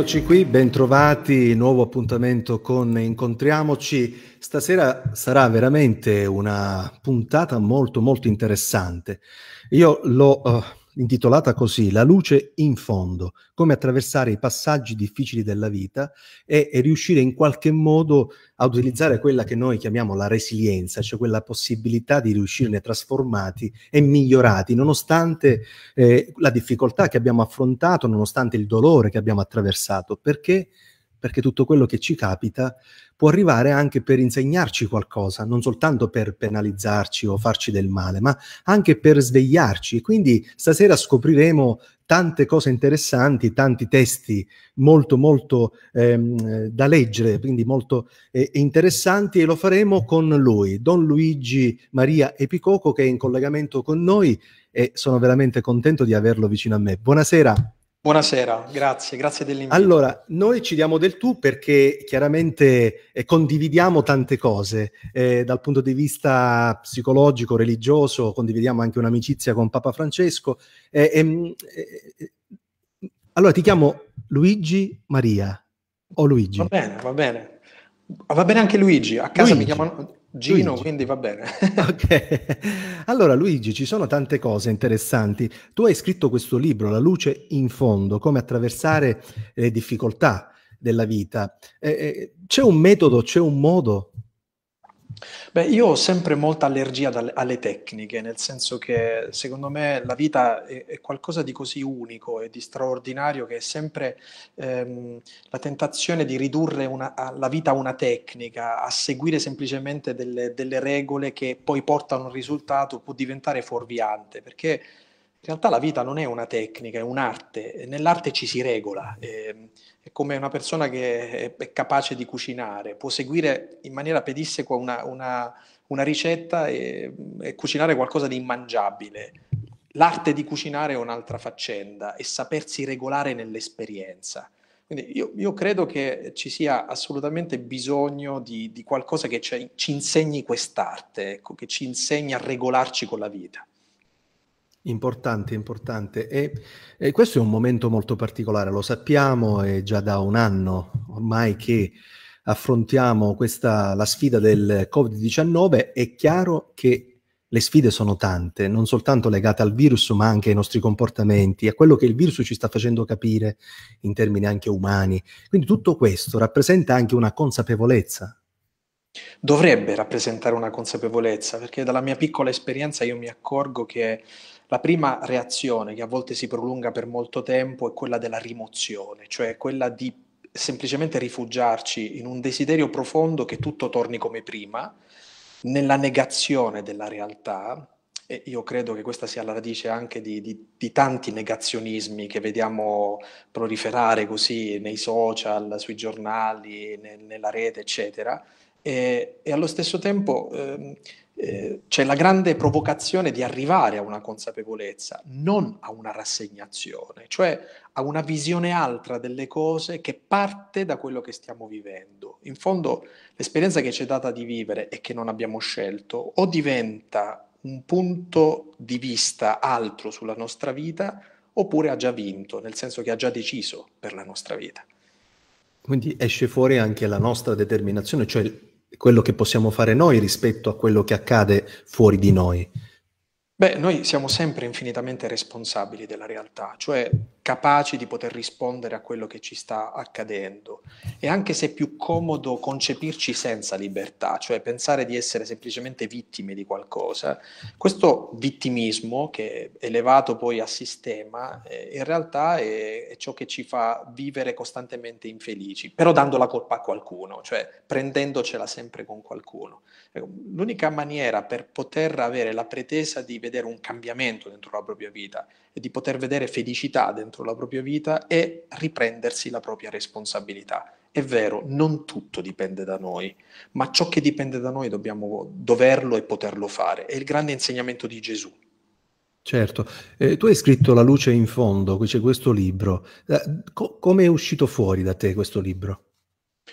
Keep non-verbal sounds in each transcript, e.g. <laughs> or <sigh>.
Eccoci qui, bentrovati, nuovo appuntamento con Incontriamoci. Stasera sarà veramente una puntata molto molto interessante. Io l'ho uh, intitolata così La luce in fondo, come attraversare i passaggi difficili della vita e, e, riuscire in qualche modo a utilizzare quella che noi chiamiamo la resilienza, cioè quella possibilità di riuscirne trasformati e migliorati, nonostante eh, la difficoltà che abbiamo affrontato, nonostante il dolore che abbiamo attraversato, perché perché tutto quello che ci capita può arrivare anche per insegnarci qualcosa, non soltanto per penalizzarci o farci del male, ma anche per svegliarci. Quindi stasera scopriremo tante cose interessanti, tanti testi molto molto ehm, da leggere, quindi molto eh, interessanti e lo faremo con lui, Don Luigi Maria Epicoco che è in collegamento con noi e sono veramente contento di averlo vicino a me. Buonasera. Buonasera, grazie, grazie dell'invito. Allora, noi ci diamo del tu perché chiaramente eh, condividiamo tante cose eh, dal punto di vista psicologico, religioso, condividiamo anche un'amicizia con Papa Francesco. Eh, ehm, eh allora ti chiamo Luigi Maria o Luigi. Va bene, va bene. Va bene anche Luigi, a casa Luigi. mi chiamano Gino, Luigi. quindi va bene. <laughs> ok. Allora Luigi, ci sono tante cose interessanti. Tu hai scritto questo libro, La luce in fondo, come attraversare le difficoltà della vita. Eh, eh c'è un metodo, c'è un modo Beh, io ho sempre molta allergia dalle- alle tecniche, nel senso che secondo me la vita è, è qualcosa di così unico e di straordinario che è sempre ehm, la tentazione di ridurre una- a- la vita a una tecnica, a seguire semplicemente delle, delle regole che poi portano a un risultato, può diventare fuorviante, perché in realtà la vita non è una tecnica, è un'arte, e nell'arte ci si regola. ehm come una persona che è, capace di cucinare, può seguire in maniera pedissequa una, una, una ricetta e, mm, e cucinare qualcosa di immangiabile. L'arte di cucinare è un'altra faccenda e sapersi regolare nell'esperienza. Quindi io, io, credo che ci sia assolutamente bisogno di, di qualcosa che ci, ci insegni quest'arte, ecco, che ci insegni a regolarci con la vita. Importante, importante. E, e, questo è un momento molto particolare, lo sappiamo, è già da un anno ormai che affrontiamo questa, la sfida del Covid-19. È chiaro che le sfide sono tante, non soltanto legate al virus, ma anche ai nostri comportamenti, a quello che il virus ci sta facendo capire in termini anche umani. Quindi tutto questo rappresenta anche una consapevolezza dovrebbe rappresentare una consapevolezza, perché dalla mia piccola esperienza io mi accorgo che la prima reazione, che a volte si prolunga per molto tempo, è quella della rimozione, cioè quella di semplicemente rifugiarci in un desiderio profondo che tutto torni come prima, nella negazione della realtà. E io credo che questa sia la radice anche di, di, di tanti negazionismi che vediamo proliferare così nei social, sui giornali, nel, nella rete, eccetera. E, e allo stesso tempo... Eh, eh, c'è la grande provocazione di arrivare a una consapevolezza, non a una rassegnazione, cioè a una visione altra delle cose che parte da quello che stiamo vivendo. In fondo l'esperienza che ci è data di vivere e che non abbiamo scelto o diventa un punto di vista altro sulla nostra vita oppure ha già vinto, nel senso che ha già deciso per la nostra vita. Quindi esce fuori anche la nostra determinazione, cioè quello che possiamo fare noi rispetto a quello che accade fuori di noi. Beh, noi siamo sempre infinitamente responsabili della realtà, cioè capaci di poter rispondere a quello che ci sta accadendo. E anche se è più comodo concepirci senza libertà, cioè pensare di essere semplicemente vittime di qualcosa, questo vittimismo, che è elevato poi a sistema, eh, in realtà è, è ciò che ci fa vivere costantemente infelici, però dando la colpa a qualcuno, cioè prendendocela sempre con qualcuno. Ecco, l'unica maniera per poter avere la pretesa di vedere un cambiamento dentro la propria vita e di poter vedere felicità dentro la propria vita è riprendersi la propria responsabilità. È vero, non tutto dipende da noi, ma ciò che dipende da noi dobbiamo doverlo e poterlo fare. È il grande insegnamento di Gesù. Certo, eh, tu hai scritto La luce in fondo, c'è questo libro. Eh, co- come è uscito fuori da te questo libro?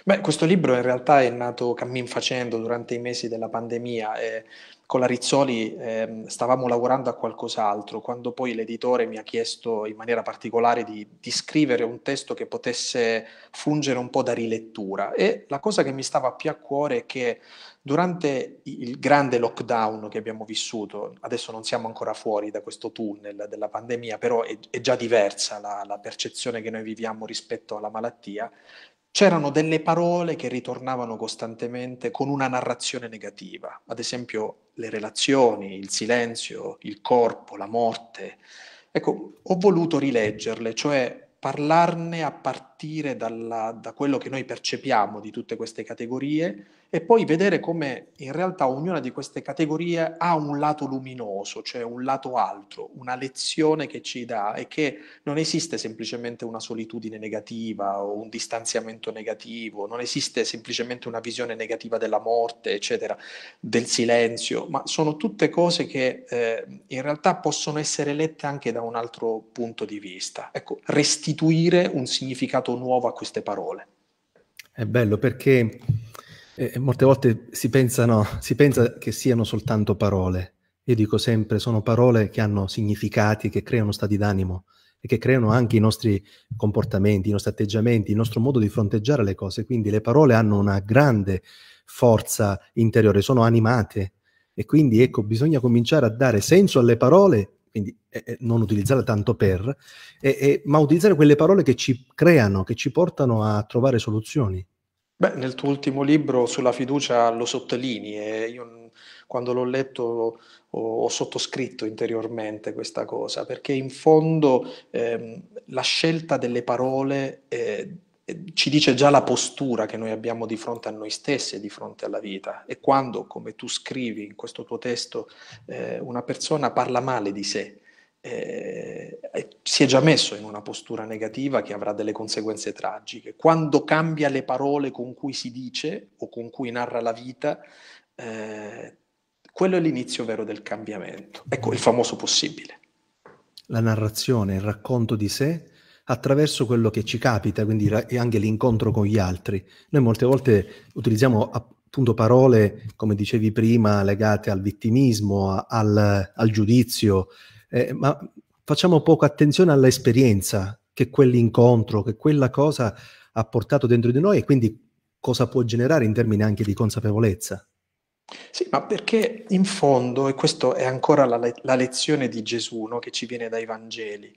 Beh, questo libro in realtà è nato cammin facendo durante i mesi della pandemia. E con la Rizzoli eh, stavamo lavorando a qualcos'altro, quando poi l'editore mi ha chiesto in maniera particolare di, di, scrivere un testo che potesse fungere un po' da rilettura. E la cosa che mi stava più a cuore è che durante il grande lockdown che abbiamo vissuto, adesso non siamo ancora fuori da questo tunnel della pandemia, però è, è già diversa la, la percezione che noi viviamo rispetto alla malattia, c'erano delle parole che ritornavano costantemente con una narrazione negativa, ad esempio le relazioni, il silenzio, il corpo, la morte. Ecco, ho voluto rileggerle, cioè parlarne a partire partire dalla, da quello che noi percepiamo di tutte queste categorie e poi vedere come in realtà ognuna di queste categorie ha un lato luminoso, cioè un lato altro, una lezione che ci dà e che non esiste semplicemente una solitudine negativa o un distanziamento negativo, non esiste semplicemente una visione negativa della morte, eccetera, del silenzio, ma sono tutte cose che eh, in realtà possono essere lette anche da un altro punto di vista. Ecco, restituire un significato significato nuovo a queste parole. È bello perché eh, molte volte si, pensano, si pensa che siano soltanto parole. Io dico sempre, sono parole che hanno significati, che creano stati d'animo e che creano anche i nostri comportamenti, i nostri atteggiamenti, il nostro modo di fronteggiare le cose. Quindi le parole hanno una grande forza interiore, sono animate e quindi ecco, bisogna cominciare a dare senso alle parole quindi eh, eh non utilizzarla tanto per, eh, ma utilizzare quelle parole che ci creano, che ci portano a trovare soluzioni. Beh, nel tuo ultimo libro sulla fiducia lo sottolinei e io mm, quando l'ho letto ho, ho, sottoscritto interiormente questa cosa, perché in fondo ehm, la scelta delle parole eh, ci dice già la postura che noi abbiamo di fronte a noi stessi e di fronte alla vita. E quando, come tu scrivi in questo tuo testo, eh, una persona parla male di sé, eh, si è già messo in una postura negativa che avrà delle conseguenze tragiche. Quando cambia le parole con cui si dice o con cui narra la vita, eh, quello è l'inizio vero del cambiamento. Ecco il famoso possibile. La narrazione, il racconto di sé attraverso quello che ci capita, quindi anche l'incontro con gli altri. Noi molte volte utilizziamo appunto parole, come dicevi prima, legate al vittimismo, al, al giudizio, eh, ma facciamo poco attenzione all'esperienza che quell'incontro, che quella cosa ha portato dentro di noi e quindi cosa può generare in termini anche di consapevolezza. Sì, ma perché in fondo, e questa è ancora la, le- la lezione di Gesù no, che ci viene dai Vangeli,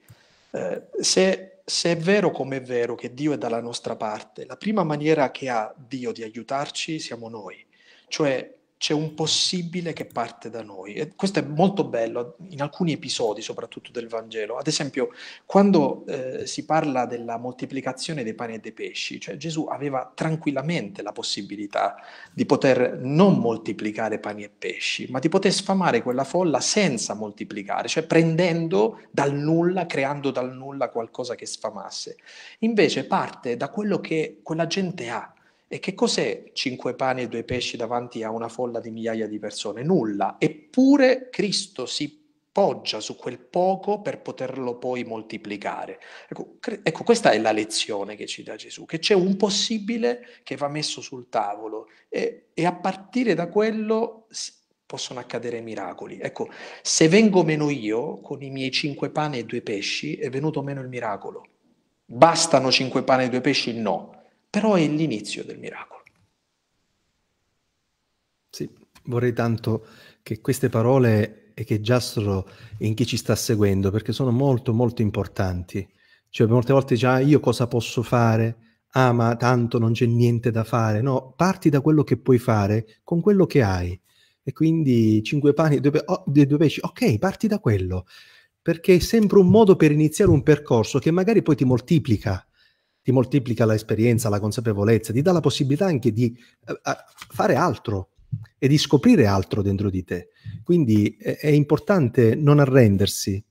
eh, se, se è vero come è vero che Dio è dalla nostra parte, la prima maniera che ha Dio di aiutarci siamo noi, cioè c'è un possibile che parte da noi. E questo è molto bello in alcuni episodi, soprattutto del Vangelo. Ad esempio, quando eh, si parla della moltiplicazione dei pani e dei pesci, cioè Gesù aveva tranquillamente la possibilità di poter non moltiplicare pani e pesci, ma di poter sfamare quella folla senza moltiplicare, cioè prendendo dal nulla, creando dal nulla qualcosa che sfamasse. Invece parte da quello che quella gente ha e che cos'è cinque pani e due pesci davanti a una folla di migliaia di persone? Nulla. Eppure Cristo si poggia su quel poco per poterlo poi moltiplicare. Ecco, cre- ecco, questa è la lezione che ci dà Gesù, che c'è un possibile che va messo sul tavolo e, e a partire da quello possono accadere miracoli. Ecco, se vengo meno io con i miei cinque pane e due pesci, è venuto meno il miracolo. Bastano cinque pane e due pesci? No però è l'inizio del miracolo. Sì, vorrei tanto che queste parole e che giassero in chi ci sta seguendo, perché sono molto molto importanti. Cioè, molte volte già io cosa posso fare? Ah, ma tanto non c'è niente da fare. No, parti da quello che puoi fare con quello che hai. E quindi cinque pani due, oh, due pesci. Ok, parti da quello. Perché è sempre un modo per iniziare un percorso che magari poi ti moltiplica ti moltiplica l'esperienza, la consapevolezza, ti dà la possibilità anche di uh, fare altro e di scoprire altro dentro di te. Quindi è, è importante non arrendersi.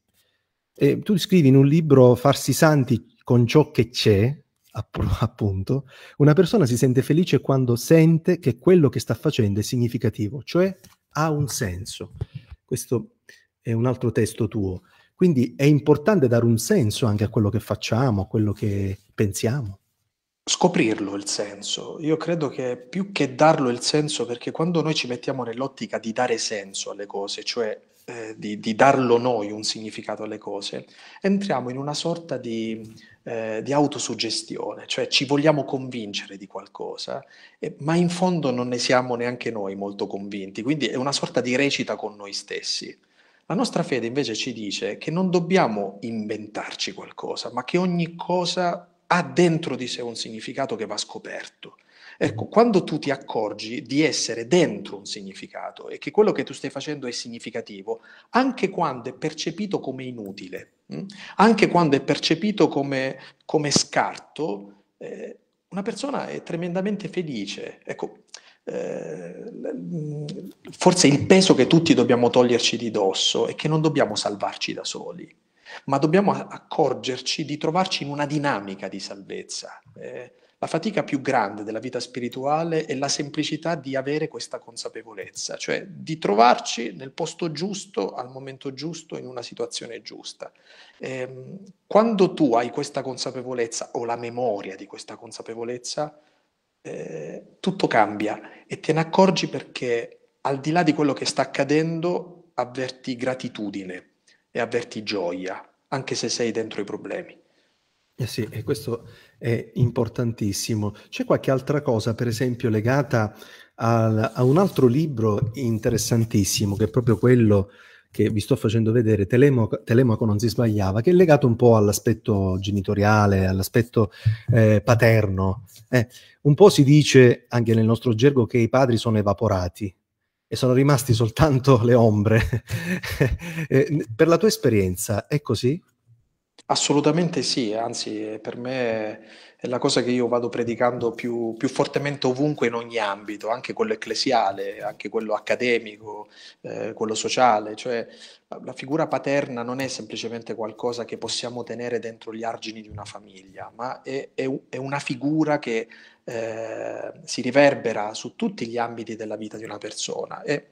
E tu scrivi in un libro Farsi santi con ciò che c'è, <laughs> appunto, una persona si sente felice quando sente che quello che sta facendo è significativo, cioè ha un senso. Questo è un altro testo tuo. Quindi è importante dare un senso anche a quello che facciamo, a quello che pensiamo. Scoprirlo il senso. Io credo che più che darlo il senso, perché quando noi ci mettiamo nell'ottica di dare senso alle cose, cioè eh, di, di, darlo noi un significato alle cose, entriamo in una sorta di, eh, di autosuggestione, cioè ci vogliamo convincere di qualcosa, eh, ma in fondo non ne siamo neanche noi molto convinti, quindi è una sorta di recita con noi stessi. La nostra fede invece ci dice che non dobbiamo inventarci qualcosa, ma che ogni cosa ha dentro di sé un significato che va scoperto. Ecco, mm. quando tu ti accorgi di essere dentro un significato e che quello che tu stai facendo è significativo, anche quando è percepito come inutile, mm, anche quando è percepito come, come scarto, eh, una persona è tremendamente felice. Ecco, eh, forse il peso che tutti dobbiamo toglierci di dosso è che non dobbiamo salvarci da soli, ma dobbiamo accorgerci di trovarci in una dinamica di salvezza. Eh, la fatica più grande della vita spirituale è la semplicità di avere questa consapevolezza, cioè di trovarci nel posto giusto, al momento giusto, in una situazione giusta. Eh, quando tu hai questa consapevolezza o la memoria di questa consapevolezza, eh, tutto cambia e te ne accorgi perché al di là di quello che sta accadendo avverti gratitudine e avverti gioia, anche se sei dentro i problemi. Eh sì, e questo è importantissimo. C'è qualche altra cosa, per esempio, legata al, a un altro libro interessantissimo, che è proprio quello che vi sto facendo vedere, Telemaco, Telemaco non si sbagliava, che è legato un po' all'aspetto genitoriale, all'aspetto eh, paterno. Eh, un po' si dice anche nel nostro gergo che i padri sono evaporati e sono rimasti soltanto le ombre. <laughs> eh, per la tua esperienza è così? Assolutamente sì, anzi eh, per me è la cosa che io vado predicando più, più fortemente ovunque in ogni ambito, anche quello ecclesiale, anche quello accademico, eh, quello sociale, cioè la figura paterna non è semplicemente qualcosa che possiamo tenere dentro gli argini di una famiglia, ma è, è, è una figura che eh, si riverbera su tutti gli ambiti della vita di una persona. E,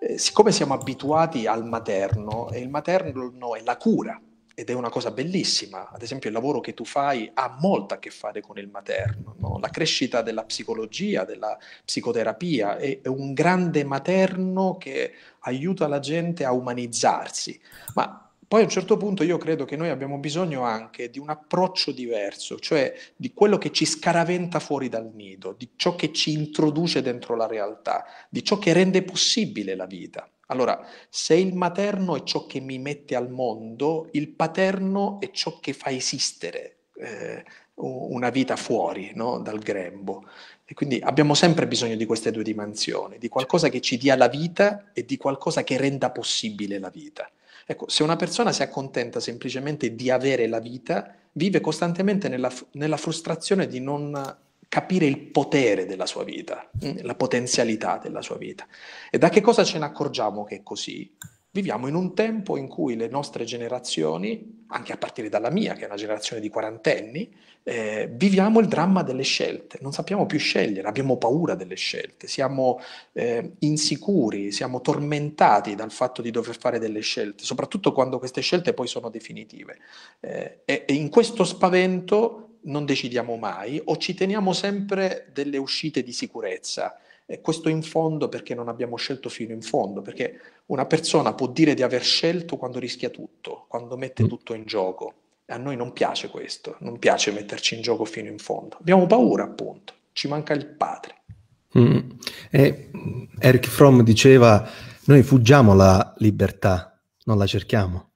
eh, siccome siamo abituati al materno, e il materno è la cura ed è una cosa bellissima. Ad esempio, il lavoro che tu fai ha molto a che fare con il materno. No? La crescita della psicologia, della psicoterapia è, è, un grande materno che aiuta la gente a umanizzarsi. Ma poi a un certo punto io credo che noi abbiamo bisogno anche di un approccio diverso, cioè di quello che ci scaraventa fuori dal nido, di ciò che ci introduce dentro la realtà, di ciò che rende possibile la vita. Allora, se il materno è ciò che mi mette al mondo, il paterno è ciò che fa esistere eh, una vita fuori no? dal grembo. E quindi abbiamo sempre bisogno di queste due dimensioni, di qualcosa che ci dia la vita e di qualcosa che renda possibile la vita. Ecco, se una persona si accontenta semplicemente di avere la vita, vive costantemente nella, nella frustrazione di non capire il potere della sua vita, mm. la potenzialità della sua vita. E da che cosa ce ne accorgiamo che è così? Viviamo in un tempo in cui le nostre generazioni, anche a partire dalla mia, che è una generazione di quarantenni, eh, viviamo il dramma delle scelte, non sappiamo più scegliere, abbiamo paura delle scelte, siamo eh, insicuri, siamo tormentati dal fatto di dover fare delle scelte, soprattutto quando queste scelte poi sono definitive. Eh, e, e in questo spavento non decidiamo mai o ci teniamo sempre delle uscite di sicurezza. E questo in fondo perché non abbiamo scelto fino in fondo, perché una persona può dire di aver scelto quando rischia tutto, quando mette mm. tutto in gioco. E A noi non piace questo, non piace metterci in gioco fino in fondo. Abbiamo paura, appunto, ci manca il padre. Mm. E mm, Eric Fromm diceva, noi fuggiamo la libertà, non la cerchiamo.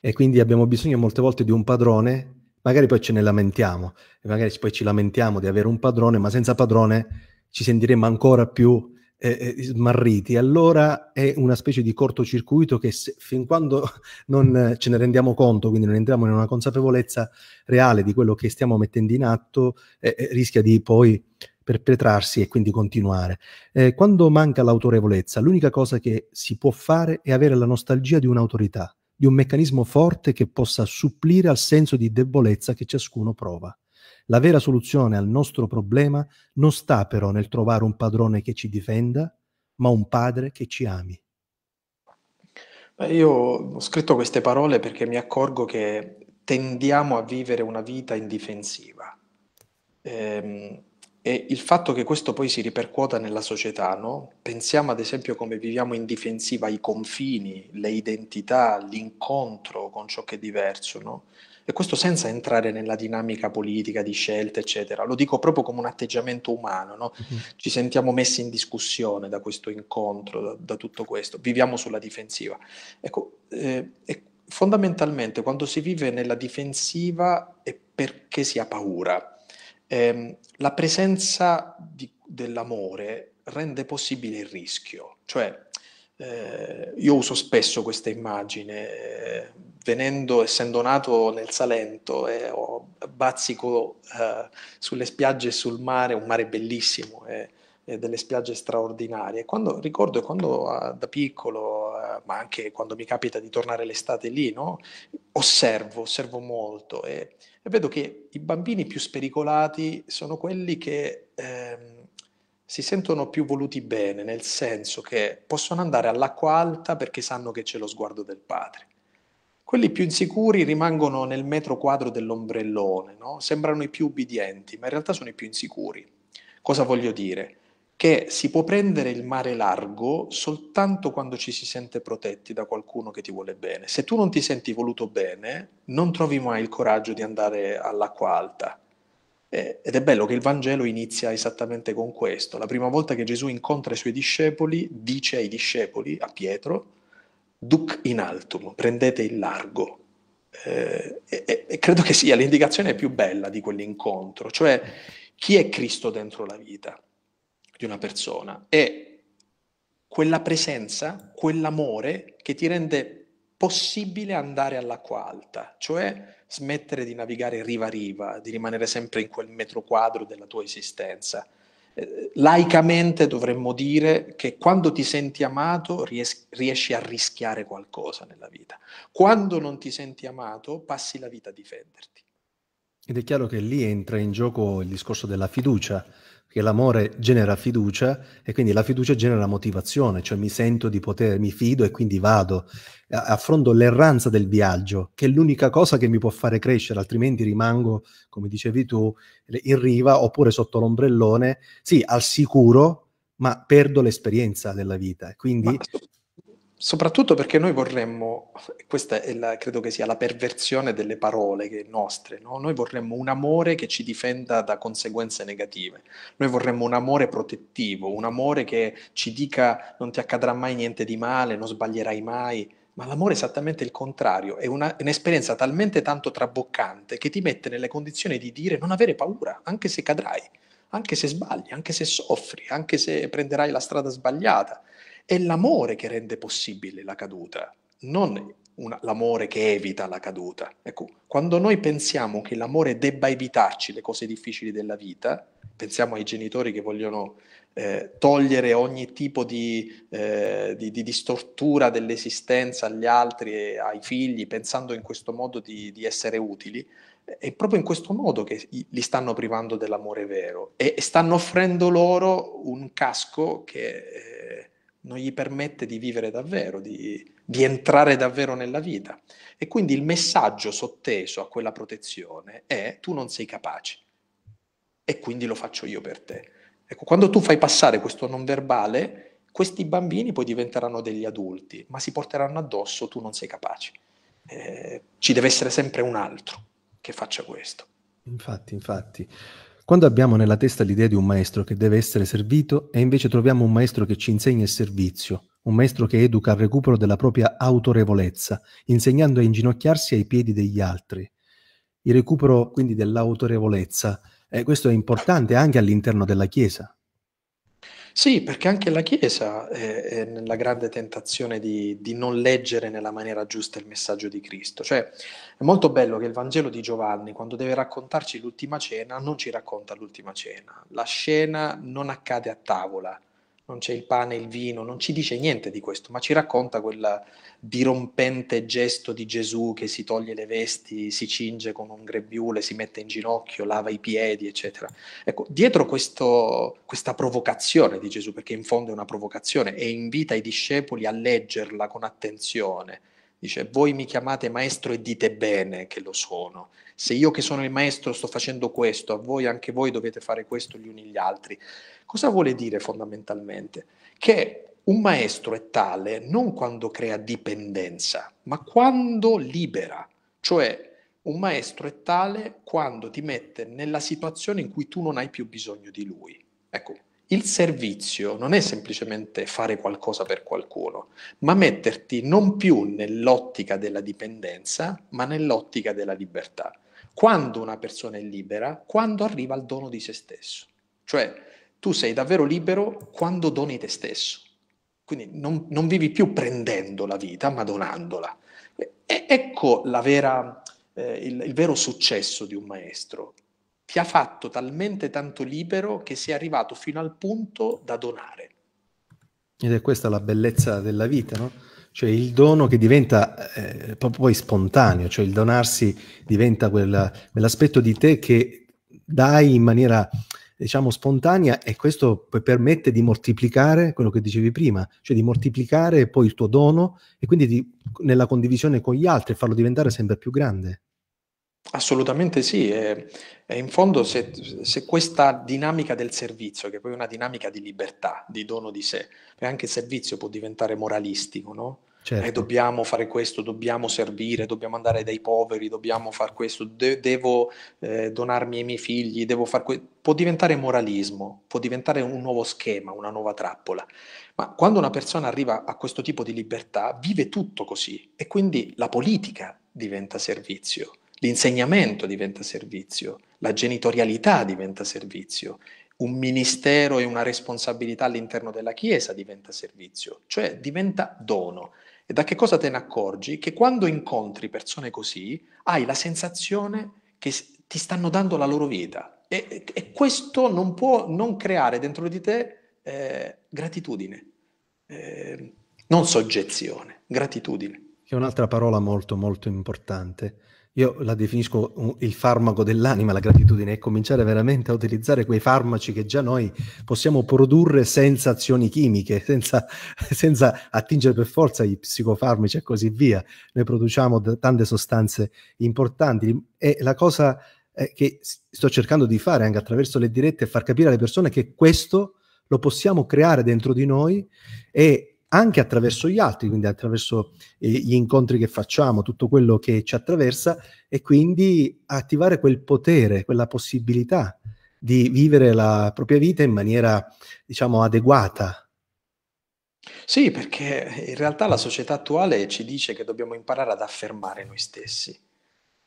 E quindi abbiamo bisogno molte volte di un padrone magari poi ce ne lamentiamo e magari poi ci lamentiamo di avere un padrone, ma senza padrone ci sentiremmo ancora più eh, eh smarriti. Allora è una specie di cortocircuito che se, fin quando <laughs> non ce ne rendiamo conto, quindi non entriamo in una consapevolezza reale di quello che stiamo mettendo in atto, eh, eh, rischia di poi perpetrarsi e quindi continuare. Eh, quando manca l'autorevolezza, l'unica cosa che si può fare è avere la nostalgia di un'autorità di un meccanismo forte che possa supplire al senso di debolezza che ciascuno prova. La vera soluzione al nostro problema non sta però nel trovare un padrone che ci difenda, ma un padre che ci ami. Beh, io ho scritto queste parole perché mi accorgo che tendiamo a vivere una vita in difensiva. Ehm, e il fatto che questo poi si ripercuota nella società, no? pensiamo ad esempio come viviamo in difensiva i confini, le identità, l'incontro con ciò che è diverso, no? e questo senza entrare nella dinamica politica di scelte, eccetera, lo dico proprio come un atteggiamento umano, no? mm-hmm. ci sentiamo messi in discussione da questo incontro, da, da tutto questo, viviamo sulla difensiva. Ecco, eh, fondamentalmente quando si vive nella difensiva è perché si ha paura eh, la presenza di, dell'amore rende possibile il rischio, cioè eh, io uso spesso questa immagine, eh, venendo, essendo nato nel Salento, eh, ho, bazzico eh, sulle spiagge e sul mare, un mare bellissimo, eh, e delle spiagge straordinarie. Quando, ricordo quando ah, da piccolo ma anche quando mi capita di tornare l'estate lì, no? osservo, osservo molto e, e, vedo che i bambini più spericolati sono quelli che ehm, si sentono più voluti bene, nel senso che possono andare all'acqua alta perché sanno che c'è lo sguardo del padre. Quelli più insicuri rimangono nel metro quadro dell'ombrellone, no? sembrano i più ubbidienti, ma in realtà sono i più insicuri. Cosa voglio dire? che si può prendere il mare largo soltanto quando ci si sente protetti da qualcuno che ti vuole bene. Se tu non ti senti voluto bene, non trovi mai il coraggio di andare all'acqua alta. Eh, ed è bello che il Vangelo inizia esattamente con questo. La prima volta che Gesù incontra i suoi discepoli, dice ai discepoli, a Pietro, duc in altum, prendete il largo. Eh, e, e credo che sia l'indicazione più bella di quell'incontro, cioè chi è Cristo dentro la vita di una persona è quella presenza, quell'amore che ti rende possibile andare all'acqua alta, cioè smettere di navigare riva a riva, di rimanere sempre in quel metro quadro della tua esistenza. Eh, laicamente dovremmo dire che quando ti senti amato ries- riesci a rischiare qualcosa nella vita, quando non ti senti amato passi la vita a difenderti. Ed è chiaro che lì entra in gioco il discorso della fiducia, che l'amore genera fiducia e quindi la fiducia genera motivazione, cioè mi sento di poter, mi fido e quindi vado, affronto l'erranza del viaggio, che è l'unica cosa che mi può fare crescere, altrimenti rimango, come dicevi tu, in riva oppure sotto l'ombrellone, sì, al sicuro, ma perdo l'esperienza della vita. Quindi ma Soprattutto perché noi vorremmo, questa la, credo che sia la perversione delle parole che nostre, no? noi vorremmo un amore che ci difenda da conseguenze negative, noi vorremmo un amore protettivo, un amore che ci dica non ti accadrà mai niente di male, non sbaglierai mai, ma l'amore è esattamente il contrario, è una, un'esperienza talmente tanto traboccante che ti mette nelle condizioni di dire non avere paura, anche se cadrai, anche se sbagli, anche se soffri, anche se prenderai la strada sbagliata è l'amore che rende possibile la caduta, non una, l'amore che evita la caduta. Ecco, quando noi pensiamo che l'amore debba evitarci le cose difficili della vita, pensiamo ai genitori che vogliono eh, togliere ogni tipo di, eh, di, di, di stortura dell'esistenza agli altri e ai figli, pensando in questo modo di, di essere utili, è proprio in questo modo che li stanno privando dell'amore vero e stanno offrendo loro un casco che eh, non gli permette di vivere davvero, di, di, entrare davvero nella vita. E quindi il messaggio sotteso a quella protezione è tu non sei capace e quindi lo faccio io per te. Ecco, quando tu fai passare questo non verbale, questi bambini poi diventeranno degli adulti, ma si porteranno addosso tu non sei capace. Eh, ci deve essere sempre un altro che faccia questo. Infatti, infatti. Quando abbiamo nella testa l'idea di un maestro che deve essere servito e invece troviamo un maestro che ci insegna il servizio, un maestro che educa al recupero della propria autorevolezza, insegnando a inginocchiarsi ai piedi degli altri. Il recupero quindi dell'autorevolezza, eh, questo è importante anche all'interno della Chiesa, sì, perché anche la Chiesa è, è nella grande tentazione di, di, non leggere nella maniera giusta il messaggio di Cristo. Cioè, è molto bello che il Vangelo di Giovanni, quando deve raccontarci l'ultima cena, non ci racconta l'ultima cena. La scena non accade a tavola, non c'è il pane, il vino, non ci dice niente di questo, ma ci racconta quel dirompente gesto di Gesù che si toglie le vesti, si cinge con un grebbiule, si mette in ginocchio, lava i piedi, eccetera. Ecco, dietro questo, questa provocazione di Gesù, perché in fondo è una provocazione, e invita i discepoli a leggerla con attenzione. Dice, voi mi chiamate maestro e dite bene che lo sono se io che sono il maestro sto facendo questo, a voi anche voi dovete fare questo gli uni gli altri. Cosa vuole dire fondamentalmente? Che un maestro è tale non quando crea dipendenza, ma quando libera, cioè un maestro è tale quando ti mette nella situazione in cui tu non hai più bisogno di lui. Ecco, il servizio non è semplicemente fare qualcosa per qualcuno, ma metterti non più nell'ottica della dipendenza, ma nell'ottica della libertà quando una persona è libera, quando arriva al dono di se stesso. Cioè, tu sei davvero libero quando doni te stesso. Quindi non, non vivi più prendendo la vita, ma donandola. E ecco vera, eh, il, il vero successo di un maestro. Ti ha fatto talmente tanto libero che sei arrivato fino al punto da donare. Ed è questa la bellezza della vita, no? cioè il dono che diventa eh, poi spontaneo, cioè il donarsi diventa quella, quell'aspetto di te che dai in maniera diciamo spontanea e questo poi permette di moltiplicare quello che dicevi prima, cioè di moltiplicare poi il tuo dono e quindi di, nella condivisione con gli altri farlo diventare sempre più grande. Assolutamente sì, e, e in fondo se, se, questa dinamica del servizio, che poi è una dinamica di libertà, di dono di sé, e anche il servizio può diventare moralistico, no? Eh, certo. Eh, dobbiamo fare questo, dobbiamo servire, dobbiamo andare dai poveri, dobbiamo fare questo, de- devo eh, donarmi ai miei figli, devo fare questo. Può diventare moralismo, può diventare un nuovo schema, una nuova trappola. Ma quando una persona arriva a questo tipo di libertà, vive tutto così e quindi la politica diventa servizio L'insegnamento diventa servizio, la genitorialità diventa servizio, un ministero e una responsabilità all'interno della Chiesa diventa servizio, cioè diventa dono. E da che cosa te ne accorgi? Che quando incontri persone così hai la sensazione che ti stanno dando la loro vita e, e questo non può non creare dentro di te eh, gratitudine, eh, non soggezione, gratitudine. Che è un'altra parola molto molto importante io la definisco il farmaco dell'anima, la gratitudine, è cominciare veramente a utilizzare quei farmaci che già noi possiamo produrre senza azioni chimiche, senza, <laughs> senza attingere per forza i psicofarmaci e così via. Noi produciamo tante sostanze importanti e la cosa eh, che sto cercando di fare anche attraverso le dirette è far capire alle persone che questo lo possiamo creare dentro di noi e anche attraverso gli altri, quindi attraverso eh, gli incontri che facciamo, tutto quello che ci attraversa e quindi attivare quel potere, quella possibilità di vivere la propria vita in maniera, diciamo, adeguata. Sì, perché in realtà la società attuale ci dice che dobbiamo imparare ad affermare noi stessi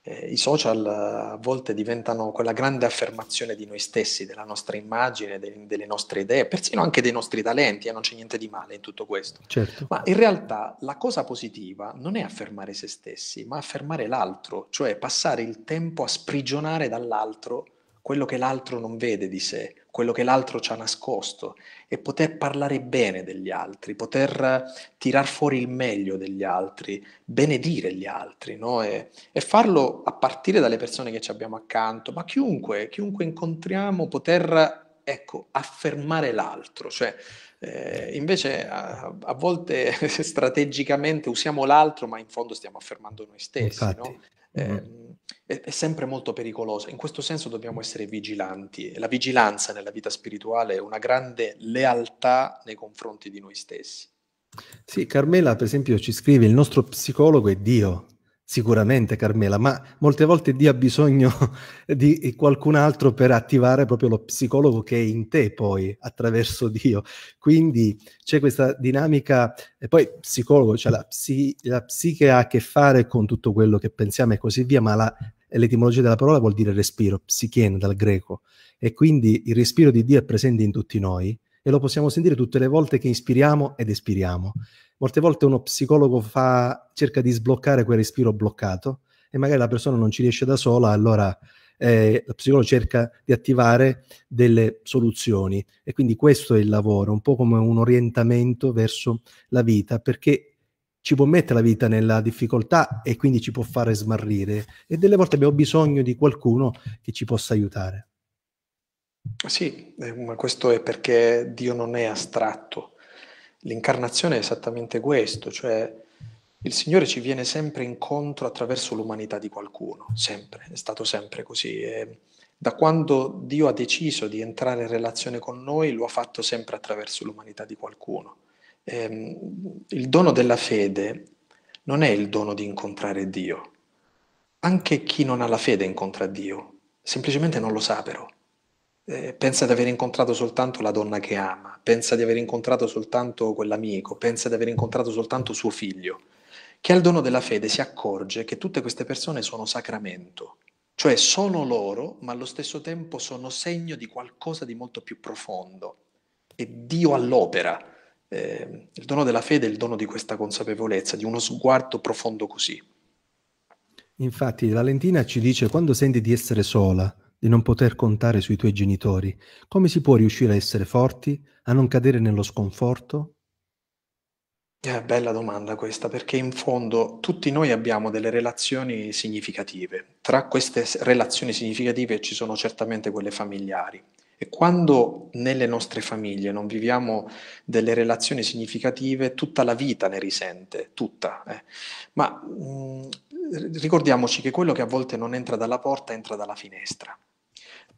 eh, i social a volte diventano quella grande affermazione di noi stessi, della nostra immagine, de- delle nostre idee, persino anche dei nostri talenti, e eh, non c'è niente di male in tutto questo. Certo. Ma in realtà la cosa positiva non è affermare se stessi, ma affermare l'altro, cioè passare il tempo a sprigionare dall'altro quello che l'altro non vede di sé quello che l'altro ci ha nascosto e poter parlare bene degli altri, poter eh, tirar fuori il meglio degli altri, benedire gli altri no? e, e, farlo a partire dalle persone che ci abbiamo accanto, ma chiunque, chiunque incontriamo, poter ecco, affermare l'altro. Cioè, eh, invece a, a volte <laughs> strategicamente usiamo l'altro, ma in fondo stiamo affermando noi stessi. No? Eh, mm è, sempre molto pericolosa. In questo senso dobbiamo essere vigilanti. La vigilanza nella vita spirituale è una grande lealtà nei confronti di noi stessi. Sì, Carmela, per esempio, ci scrive: il nostro psicologo è Dio. Sicuramente Carmela, ma molte volte Dio ha bisogno <laughs> di qualcun altro per attivare proprio lo psicologo che è in te poi attraverso Dio. Quindi c'è questa dinamica, e poi psicologo, cioè la, psi, la psiche ha a che fare con tutto quello che pensiamo e così via, ma la, l'etimologia della parola vuol dire respiro, psichien dal greco, e quindi il respiro di Dio è presente in tutti noi e lo possiamo sentire tutte le volte che inspiriamo ed espiriamo. Molte volte uno psicologo fa, cerca di sbloccare quel respiro bloccato e magari la persona non ci riesce da sola, allora eh, lo psicologo cerca di attivare delle soluzioni e quindi questo è il lavoro, un po' come un orientamento verso la vita, perché ci può mettere la vita nella difficoltà e quindi ci può fare smarrire e delle volte abbiamo bisogno di qualcuno che ci possa aiutare. Sì, eh, ma questo è perché Dio non è astratto. L'incarnazione è esattamente questo, cioè il Signore ci viene sempre incontro attraverso l'umanità di qualcuno, sempre, è stato sempre così. E da quando Dio ha deciso di entrare in relazione con noi, lo ha fatto sempre attraverso l'umanità di qualcuno. E ehm, il dono della fede non è il dono di incontrare Dio. Anche chi non ha la fede incontra Dio, semplicemente non lo sa però eh, pensa di aver incontrato soltanto la donna che ama, pensa di aver incontrato soltanto quell'amico, pensa di aver incontrato soltanto suo figlio, che al dono della fede si accorge che tutte queste persone sono sacramento, cioè sono loro, ma allo stesso tempo sono segno di qualcosa di molto più profondo. È Dio all'opera. Eh, il dono della fede è il dono di questa consapevolezza, di uno sguardo profondo così. Infatti Valentina ci dice quando senti di essere sola, di non poter contare sui tuoi genitori, come si può riuscire a essere forti, a non cadere nello sconforto? Eh, bella domanda questa, perché in fondo tutti noi abbiamo delle relazioni significative. Tra queste relazioni significative ci sono certamente quelle familiari. E quando nelle nostre famiglie non viviamo delle relazioni significative, tutta la vita ne risente, tutta. Eh. Ma mh, mm, ricordiamoci che quello che a volte non entra dalla porta entra dalla finestra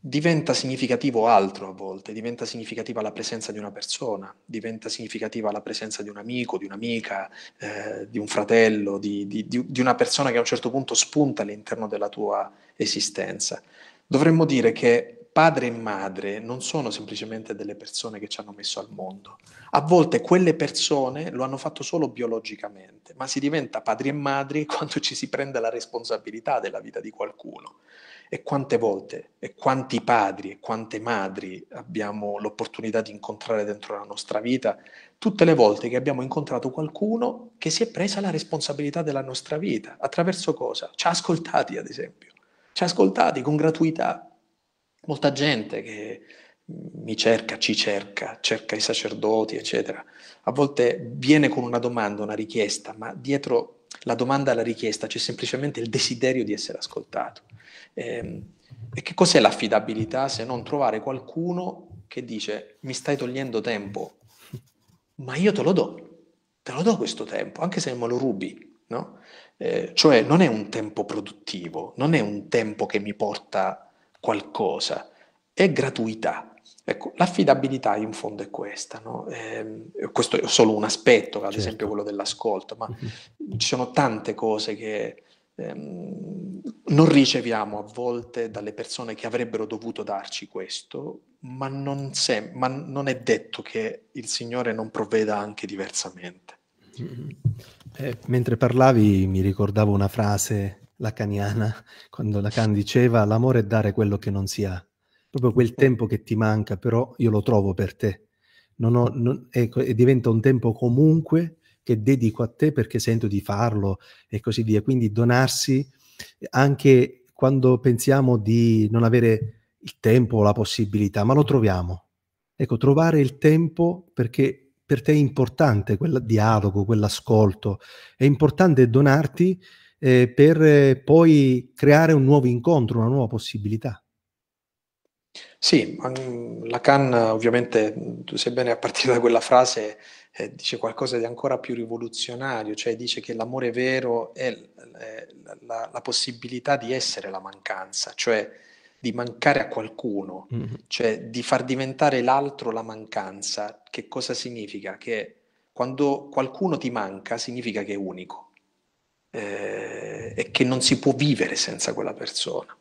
diventa significativo altro a volte, diventa significativa la presenza di una persona, diventa significativa la presenza di un amico, di un'amica, eh, di un fratello, di, di, di, una persona che a un certo punto spunta all'interno della tua esistenza. Dovremmo dire che padre e madre non sono semplicemente delle persone che ci hanno messo al mondo. A volte quelle persone lo hanno fatto solo biologicamente, ma si diventa padri e madri <laughs> quando ci si prende la responsabilità della vita di qualcuno. E quante volte, e quanti padri, e quante madri abbiamo l'opportunità di incontrare dentro la nostra vita, tutte le volte che abbiamo incontrato qualcuno che si è presa la responsabilità della nostra vita, attraverso cosa? Ci ha ascoltati, ad esempio, ci ha ascoltati con gratuità. Molta gente che mi cerca, ci cerca, cerca i sacerdoti, eccetera. A volte viene con una domanda, una richiesta, ma dietro la domanda alla richiesta c'è semplicemente il desiderio di essere ascoltato. E, ehm, e che cos'è l'affidabilità se non trovare qualcuno che dice mi stai togliendo tempo, ma io te lo do, te lo do questo tempo, anche se me lo rubi, no? Eh, cioè non è un tempo produttivo, non è un tempo che mi porta qualcosa, è gratuità. Ecco, l'affidabilità in fondo è questa, no? eh, questo è solo un aspetto, ad certo. esempio quello dell'ascolto, ma <laughs> ci sono tante cose che ehm, non riceviamo a volte dalle persone che avrebbero dovuto darci questo, ma non, se, ma non è detto che il Signore non provveda anche diversamente. Mm-hmm. Eh, mentre parlavi mi ricordavo una frase lacaniana, quando Lacan diceva l'amore è dare quello che non si ha, proprio quel tempo che ti manca, però io lo trovo per te. Non ho, non, ecco, e diventa un tempo comunque che dedico a te perché sento di farlo e così via. Quindi donarsi eh, anche quando pensiamo di non avere il tempo o la possibilità, ma lo troviamo. Ecco, trovare il tempo perché per te è importante quel dialogo, quell'ascolto, è importante donarti eh, per eh, poi creare un nuovo incontro, una nuova possibilità. Sì, mm, Lacan ovviamente, tu sai bene, a partire da quella frase eh, dice qualcosa di ancora più rivoluzionario, cioè dice che l'amore vero è la, la, la possibilità di essere la mancanza, cioè di mancare a qualcuno, mm-hmm. cioè di far diventare l'altro la mancanza. Che cosa significa? Che quando qualcuno ti manca significa che è unico eh, e che non si può vivere senza quella persona.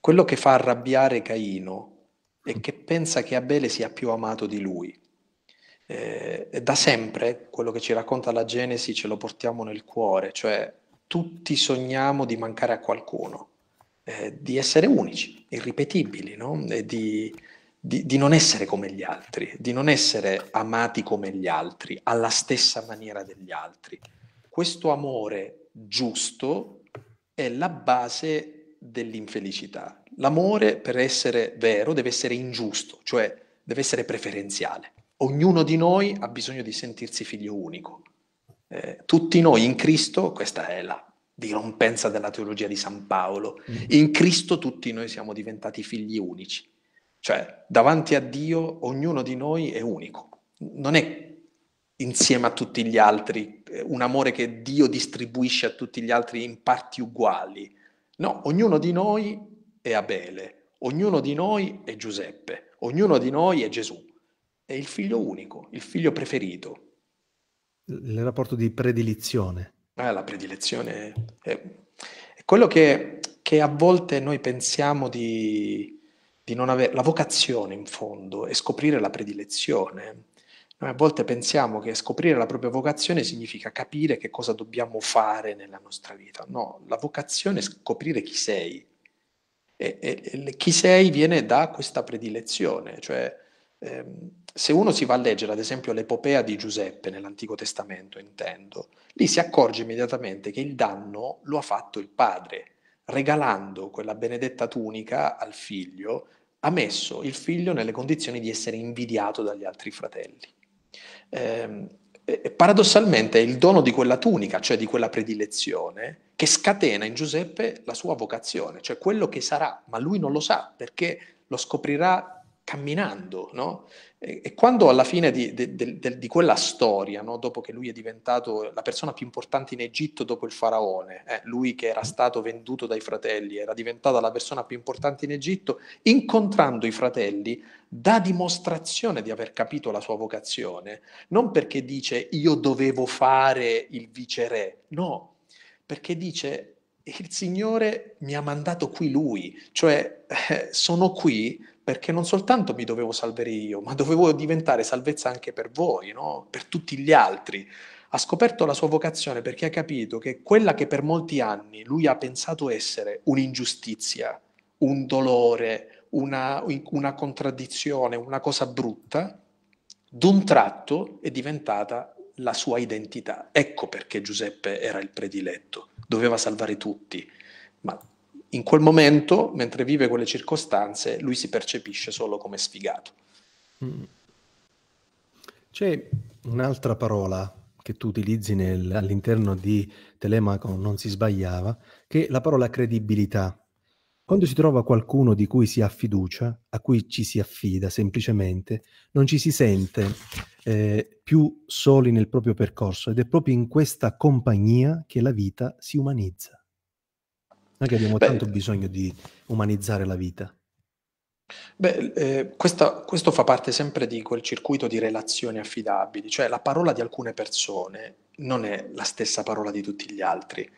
Quello che fa arrabbiare Caino è che pensa che Abele sia più amato di lui. Eh, da sempre quello che ci racconta la Genesi ce lo portiamo nel cuore, cioè tutti sogniamo di mancare a qualcuno, eh, di essere unici, irripetibili, no? di, di, di, non essere come gli altri, di non essere amati come gli altri, alla stessa maniera degli altri. Questo amore giusto è la base dell'infelicità. L'amore, per essere vero, deve essere ingiusto, cioè deve essere preferenziale. Ognuno di noi ha bisogno di sentirsi figlio unico. Eh, tutti noi in Cristo, questa è la dirompenza della teologia di San Paolo, mm. in Cristo tutti noi siamo diventati figli unici. Cioè, davanti a Dio ognuno di noi è unico. Non è insieme a tutti gli altri, eh, un amore che Dio distribuisce a tutti gli altri in parti uguali, No, ognuno di noi è Abele, ognuno di noi è Giuseppe, ognuno di noi è Gesù. È il figlio unico, il figlio preferito. Il rapporto di predilezione. Ah, eh, la predilezione è, è quello che, che, a volte noi pensiamo di, di non avere, la vocazione in fondo, è scoprire la predilezione. Noi a volte pensiamo che scoprire la propria vocazione significa capire che cosa dobbiamo fare nella nostra vita. No, la vocazione è scoprire chi sei. E, e, e chi sei viene da questa predilezione, cioè ehm, se uno si va a leggere ad esempio l'epopea di Giuseppe nell'Antico Testamento, intendo, lì si accorge immediatamente che il danno lo ha fatto il padre, regalando quella benedetta tunica al figlio, ha messo il figlio nelle condizioni di essere invidiato dagli altri fratelli eh, paradossalmente è il dono di quella tunica, cioè di quella predilezione, che scatena in Giuseppe la sua vocazione, cioè quello che sarà, ma lui non lo sa perché lo scoprirà camminando, no? E quando alla fine di, de, de, di quella storia, no? dopo che lui è diventato la persona più importante in Egitto dopo il faraone, eh, lui che era stato venduto dai fratelli, era diventata la persona più importante in Egitto, incontrando i fratelli dà dimostrazione di aver capito la sua vocazione, non perché dice io dovevo fare il viceré, no, perché dice il Signore mi ha mandato qui lui, cioè eh, sono qui perché non soltanto mi dovevo salvare io, ma dovevo diventare salvezza anche per voi, no? per tutti gli altri. Ha scoperto la sua vocazione perché ha capito che quella che per molti anni lui ha pensato essere un'ingiustizia, un dolore, una, una contraddizione, una cosa brutta, d'un tratto è diventata la sua identità. Ecco perché Giuseppe era il prediletto, doveva salvare tutti, ma in quel momento, mentre vive quelle circostanze, lui si percepisce solo come sfigato. Mm. C'è un'altra parola che tu utilizzi nel, all'interno di Telemaco non si sbagliava, che è la parola credibilità. Quando si trova qualcuno di cui si ha fiducia, a cui ci si affida semplicemente, non ci si sente eh, più soli nel proprio percorso ed è proprio in questa compagnia che la vita si umanizza. Noi che abbiamo Beh, tanto bisogno di umanizzare la vita. Beh, eh, questa, questo fa parte sempre di quel circuito di relazioni affidabili, cioè la parola di alcune persone non è la stessa parola di tutti gli altri.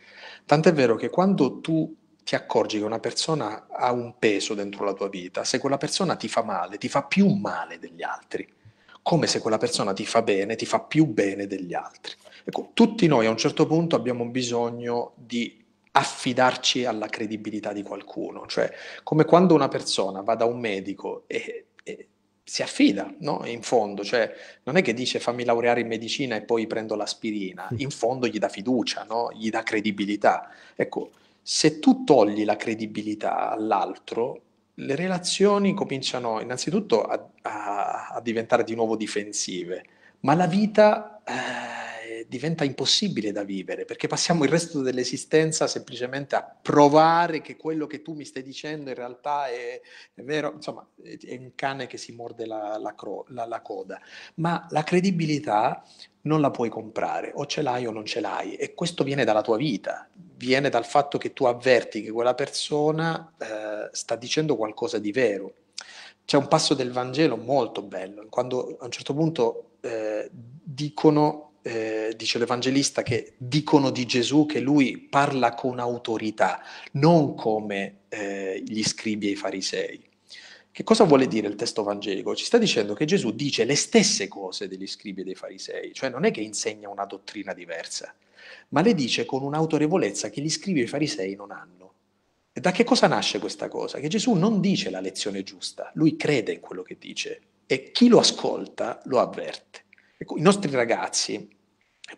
Tant'è vero che quando tu ti accorgi che una persona ha un peso dentro la tua vita, se quella persona ti fa male, ti fa più male degli altri, come se quella persona ti fa bene, ti fa più bene degli altri. Ecco, tutti noi a un certo punto abbiamo bisogno di affidarci alla credibilità di qualcuno, cioè come quando una persona va da un medico e, e si affida, no? In fondo, cioè non è che dice fammi laureare in medicina e poi prendo l'aspirina, mm. in fondo gli dà fiducia, no? Gli dà credibilità. Ecco, se tu togli la credibilità all'altro, le relazioni cominciano innanzitutto a, a, a diventare di nuovo difensive, ma la vita... Eh, diventa impossibile da vivere, perché passiamo il resto dell'esistenza semplicemente a provare che quello che tu mi stai dicendo in realtà è, è vero, insomma è un cane che si morde la, la, cro, la, la coda, ma la credibilità non la puoi comprare, o ce l'hai o non ce l'hai, e questo viene dalla tua vita, viene dal fatto che tu avverti che quella persona eh, sta dicendo qualcosa di vero. C'è un passo del Vangelo molto bello, quando a un certo punto eh, dicono eh, dice l'Evangelista, che dicono di Gesù che lui parla con autorità, non come eh, gli scribi e i farisei. Che cosa vuole dire il testo evangelico? Ci sta dicendo che Gesù dice le stesse cose degli scribi e dei farisei, cioè non è che insegna una dottrina diversa, ma le dice con un'autorevolezza che gli scribi e i farisei non hanno. E da che cosa nasce questa cosa? Che Gesù non dice la lezione giusta, lui crede in quello che dice e chi lo ascolta lo avverte. Ecco, I nostri ragazzi,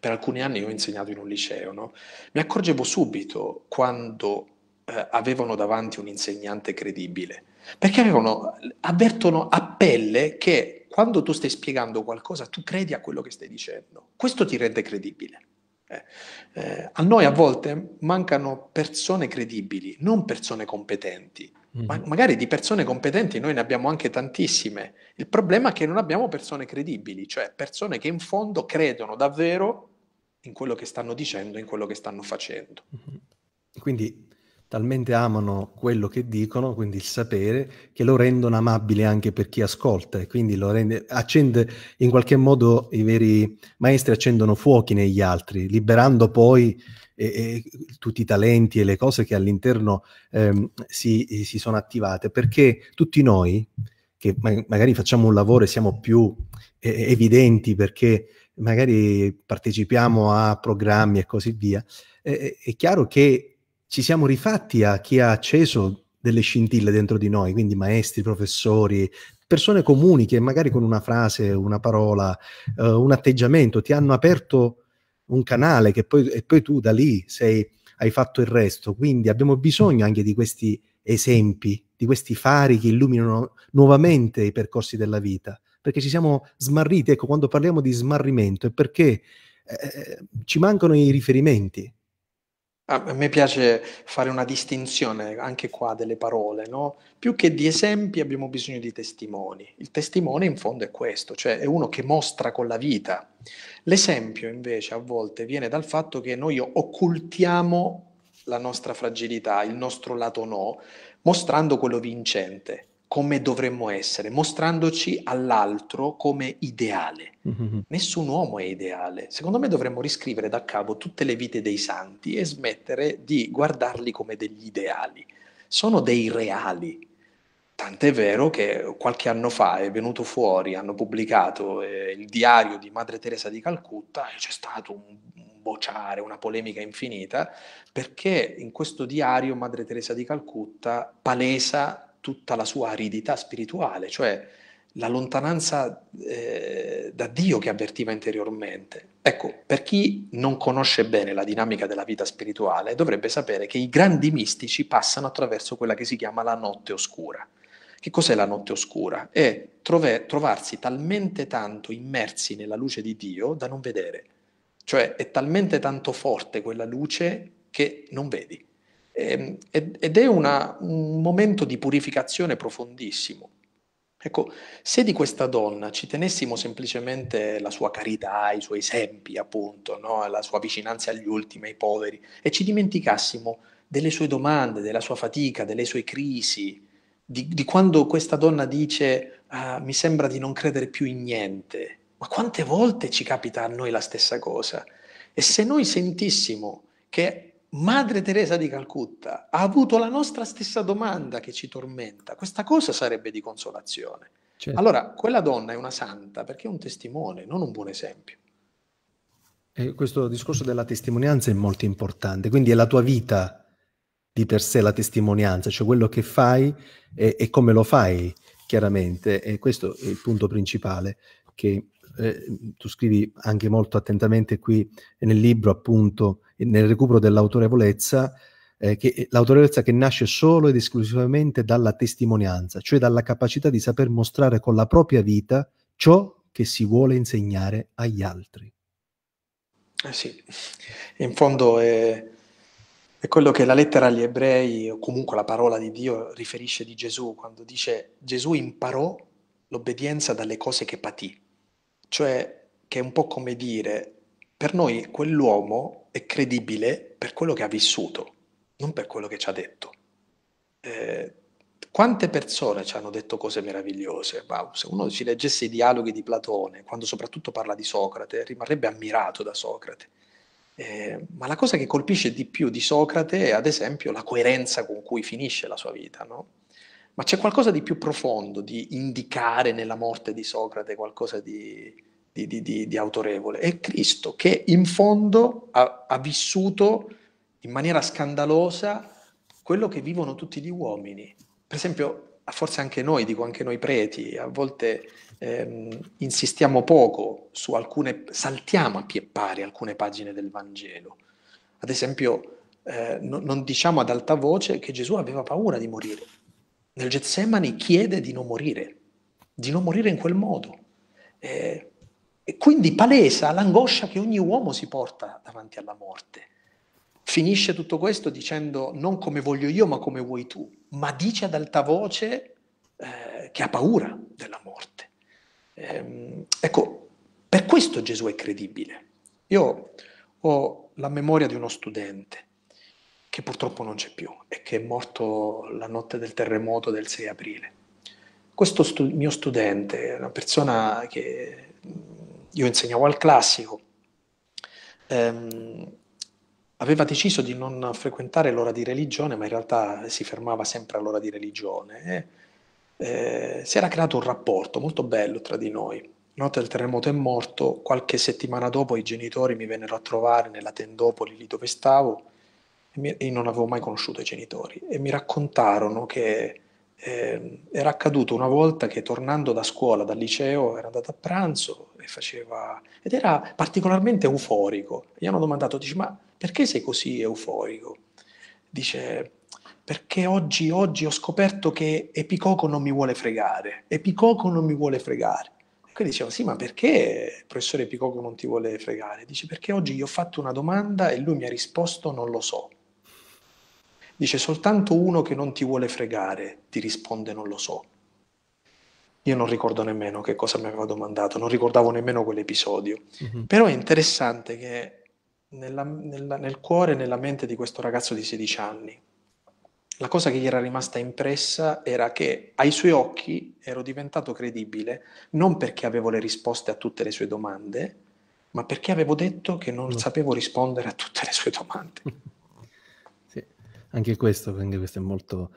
per alcuni anni io ho insegnato in un liceo, no? mi accorgevo subito quando eh, avevano davanti un insegnante credibile, perché avevano, avvertono a pelle che quando tu stai spiegando qualcosa tu credi a quello che stai dicendo. Questo ti rende credibile. eh, eh a noi a volte mancano persone credibili, non persone competenti ma mm-hmm. magari di persone competenti noi ne abbiamo anche tantissime. Il problema è che non abbiamo persone credibili, cioè persone che in fondo credono davvero in quello che stanno dicendo, in quello che stanno facendo. Mm-hmm. Quindi talmente amano quello che dicono, quindi il sapere, che lo rendono amabile anche per chi ascolta e quindi lo rende, accende in qualche modo i veri maestri accendono fuochi negli altri, liberando poi e, e tutti i talenti e le cose che all'interno ehm, si, eh, si, sono attivate, perché tutti noi, che ma- magari facciamo un lavoro e siamo più eh, evidenti perché magari partecipiamo a programmi e così via, eh, è chiaro che ci siamo rifatti a chi ha acceso delle scintille dentro di noi, quindi maestri, professori, persone comuni che magari con una frase, una parola, eh, un atteggiamento ti hanno aperto un canale che poi, e poi tu da lì sei, hai fatto il resto. Quindi abbiamo bisogno anche di questi esempi, di questi fari che illuminano nuovamente i percorsi della vita, perché ci siamo smarriti. Ecco, quando parliamo di smarrimento è perché eh, ci mancano i riferimenti. Ah, a me piace fare una distinzione anche qua delle parole, no? Più che di esempi abbiamo bisogno di testimoni. Il testimone in fondo è questo, cioè è uno che mostra con la vita. L'esempio invece a volte viene dal fatto che noi occultiamo la nostra fragilità, il nostro lato no, mostrando quello vincente come dovremmo essere, mostrandoci all'altro come ideale. Mm-hmm. Nessun uomo è ideale. Secondo me dovremmo riscrivere da capo tutte le vite dei santi e smettere di guardarli come degli ideali. Sono dei reali. Tant'è vero che qualche anno fa è venuto fuori, hanno pubblicato eh, il diario di Madre Teresa di Calcutta e c'è stato un, bociare, una polemica infinita, perché in questo diario Madre Teresa di Calcutta palesa tutta la sua aridità spirituale, cioè la lontananza eh, da Dio che avvertiva interiormente. Ecco, per chi non conosce bene la dinamica della vita spirituale, dovrebbe sapere che i grandi mistici passano attraverso quella che si chiama la notte oscura. Che cos'è la notte oscura? È trove- trovarsi talmente tanto immersi nella luce di Dio da non vedere. Cioè è talmente tanto forte quella luce che non vedi. Ehm, ed è una, un momento di purificazione profondissimo. Ecco, se di questa donna ci tenessimo semplicemente la sua carità, i suoi esempi, appunto, no? la sua vicinanza agli ultimi, ai poveri, e ci dimenticassimo delle sue domande, della sua fatica, delle sue crisi, di, di quando questa donna dice ah, mi sembra di non credere più in niente, ma quante volte ci capita a noi la stessa cosa? E se noi sentissimo che Madre Teresa di Calcutta ha avuto la nostra stessa domanda che ci tormenta. Questa cosa sarebbe di consolazione. Certo. Allora, quella donna è una santa perché è un testimone, non un buon esempio. E questo discorso della testimonianza è molto importante, quindi è la tua vita di per sé la testimonianza, cioè quello che fai e, e come lo fai chiaramente, e questo è il punto principale che eh, tu scrivi anche molto attentamente qui nel libro, appunto, nel recupero dell'autorevolezza, eh, che, eh, l'autorevolezza che nasce solo ed esclusivamente dalla testimonianza, cioè dalla capacità di saper mostrare con la propria vita ciò che si vuole insegnare agli altri. Eh sì, in fondo è è quello che la lettera agli ebrei, o comunque la parola di Dio, riferisce di Gesù, quando dice Gesù imparò l'obbedienza dalle cose che patì. Cioè, che è un po' come dire, per noi quell'uomo è credibile per quello che ha vissuto, non per quello che ci ha detto. Eh, quante persone ci hanno detto cose meravigliose? Ma se uno ci leggesse i dialoghi di Platone, quando soprattutto parla di Socrate, rimarrebbe ammirato da Socrate. Eh, ma la cosa che colpisce di più di Socrate è, ad esempio, la coerenza con cui finisce la sua vita, no? Ma c'è qualcosa di più profondo, di indicare nella morte di Socrate qualcosa di, di, di, di autorevole. È Cristo che in fondo ha, ha vissuto in maniera scandalosa quello che vivono tutti gli uomini. Per esempio, forse anche noi, dico anche noi preti, a volte ehm, insistiamo poco su alcune, saltiamo a pie pari alcune pagine del Vangelo. Ad esempio, eh, no, non diciamo ad alta voce che Gesù aveva paura di morire. Nel Getsemani chiede di non morire, di non morire in quel modo. Eh, e quindi palesa l'angoscia che ogni uomo si porta davanti alla morte. Finisce tutto questo dicendo non come voglio io ma come vuoi tu, ma dice ad alta voce eh, che ha paura della morte. Ehm, ecco, per questo Gesù è credibile. Io ho la memoria di uno studente che purtroppo non c'è più e che è morto la notte del terremoto del 6 aprile. Questo stu- mio studente, una persona che mm, io insegnavo al classico, ehm, aveva deciso di non frequentare l'ora di religione, ma in realtà si fermava sempre all'ora di religione. Eh? eh, si era creato un rapporto molto bello tra di noi. Notte del terremoto è morto, qualche settimana dopo i genitori mi vennero a trovare nella tendopoli lì dove stavo e, mi, e non avevo mai conosciuto i genitori e mi raccontarono che eh, era accaduto una volta che tornando da scuola, dal liceo, era andato a pranzo e faceva... ed era particolarmente euforico. Gli hanno domandato, dice, ma perché sei così euforico? Dice, perché oggi, oggi ho scoperto che Epicoco non mi vuole fregare, Epicoco non mi vuole fregare. E quindi dicevo, sì, ma perché il professore Epicoco non ti vuole fregare? Dice, perché oggi gli ho fatto una domanda e lui mi ha risposto non lo so. Dice, soltanto uno che non ti vuole fregare ti risponde non lo so. Io non ricordo nemmeno che cosa mi aveva domandato, non ricordavo nemmeno quell'episodio. Mm-hmm. Però è interessante che nella, nella, nel cuore e nella mente di questo ragazzo di 16 anni, la cosa che gli era rimasta impressa era che ai suoi occhi ero diventato credibile non perché avevo le risposte a tutte le sue domande, ma perché avevo detto che non mm. sapevo rispondere a tutte le sue domande. <laughs> sì, anche questo, anche questo è molto